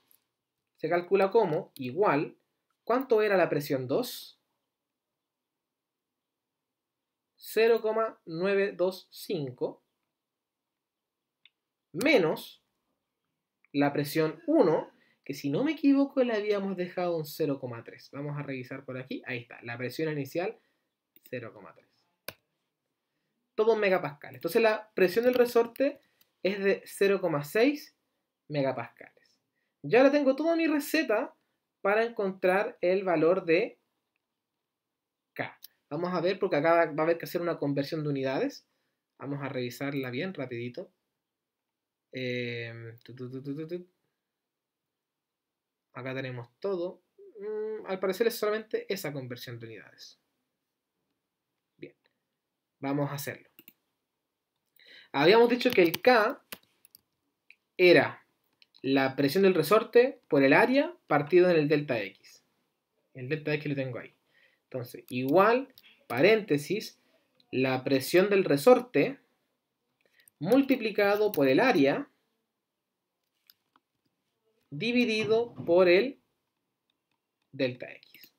se calcula como igual, ¿cuánto era la presión 2? 0,925 menos la presión 1, que si no me equivoco le habíamos dejado un 0,3. Vamos a revisar por aquí. Ahí está, la presión inicial 0,3. Todo en megapascales. Entonces la presión del resorte es de 0,6 megapascales. Y ahora tengo toda mi receta para encontrar el valor de K. Vamos a ver, porque acá va a haber que hacer una conversión de unidades. Vamos a revisarla bien, rapidito. Em, acá tenemos todo. Mm, al parecer es solamente esa conversión de unidades. Bien, vamos a hacerlo. Habíamos dicho que el K era la presión del resorte por el área partido en el delta X. El delta X lo tengo ahí. Entonces, igual, paréntesis, la presión del resorte multiplicado por el área dividido por el delta X.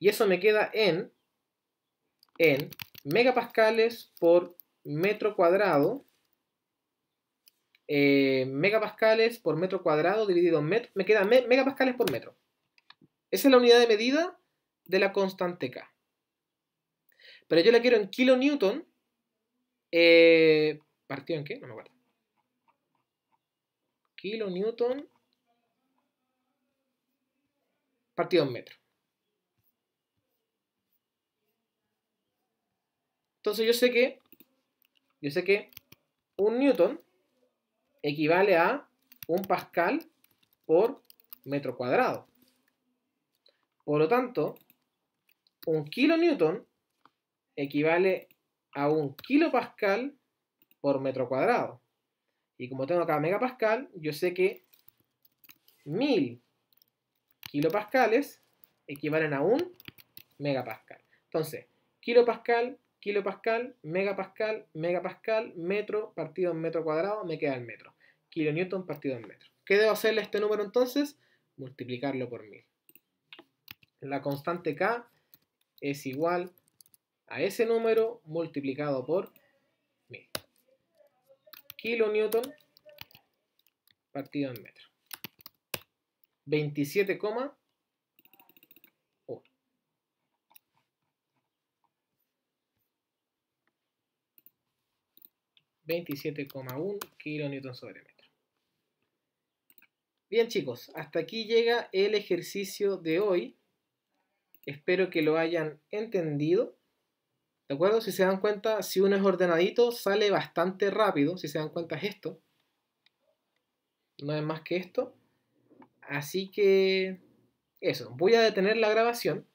Y eso me queda en, en megapascales por metro cuadrado, eh, megapascales por metro cuadrado dividido en metro, me queda megapascales por metro. Esa es la unidad de medida de la constante K. Pero yo la quiero en kilo newton eh, ¿Partido en qué? No me acuerdo. newton Partido en metro. Entonces yo sé que. Yo sé que un newton equivale a un pascal por metro cuadrado. Por lo tanto, un kilonewton equivale a un kilopascal por metro cuadrado. Y como tengo acá megapascal, yo sé que 1000 kilopascales equivalen a un megapascal. Entonces, kilopascal, kilopascal, megapascal, megapascal, metro partido en metro cuadrado, me queda el metro. Kilonewton partido en metro. ¿Qué debo hacerle a este número entonces? Multiplicarlo por mil la constante K es igual a ese número multiplicado por 1000. Kilonewton partido en metro. 27,1. ...27,1 kilonewton sobre metro. Bien chicos, hasta aquí llega el ejercicio de hoy. Espero que lo hayan entendido. ¿De acuerdo? Si se dan cuenta, si uno es ordenadito, sale bastante rápido. Si se dan cuenta, es esto. No es más que esto. Así que eso. Voy a detener la grabación.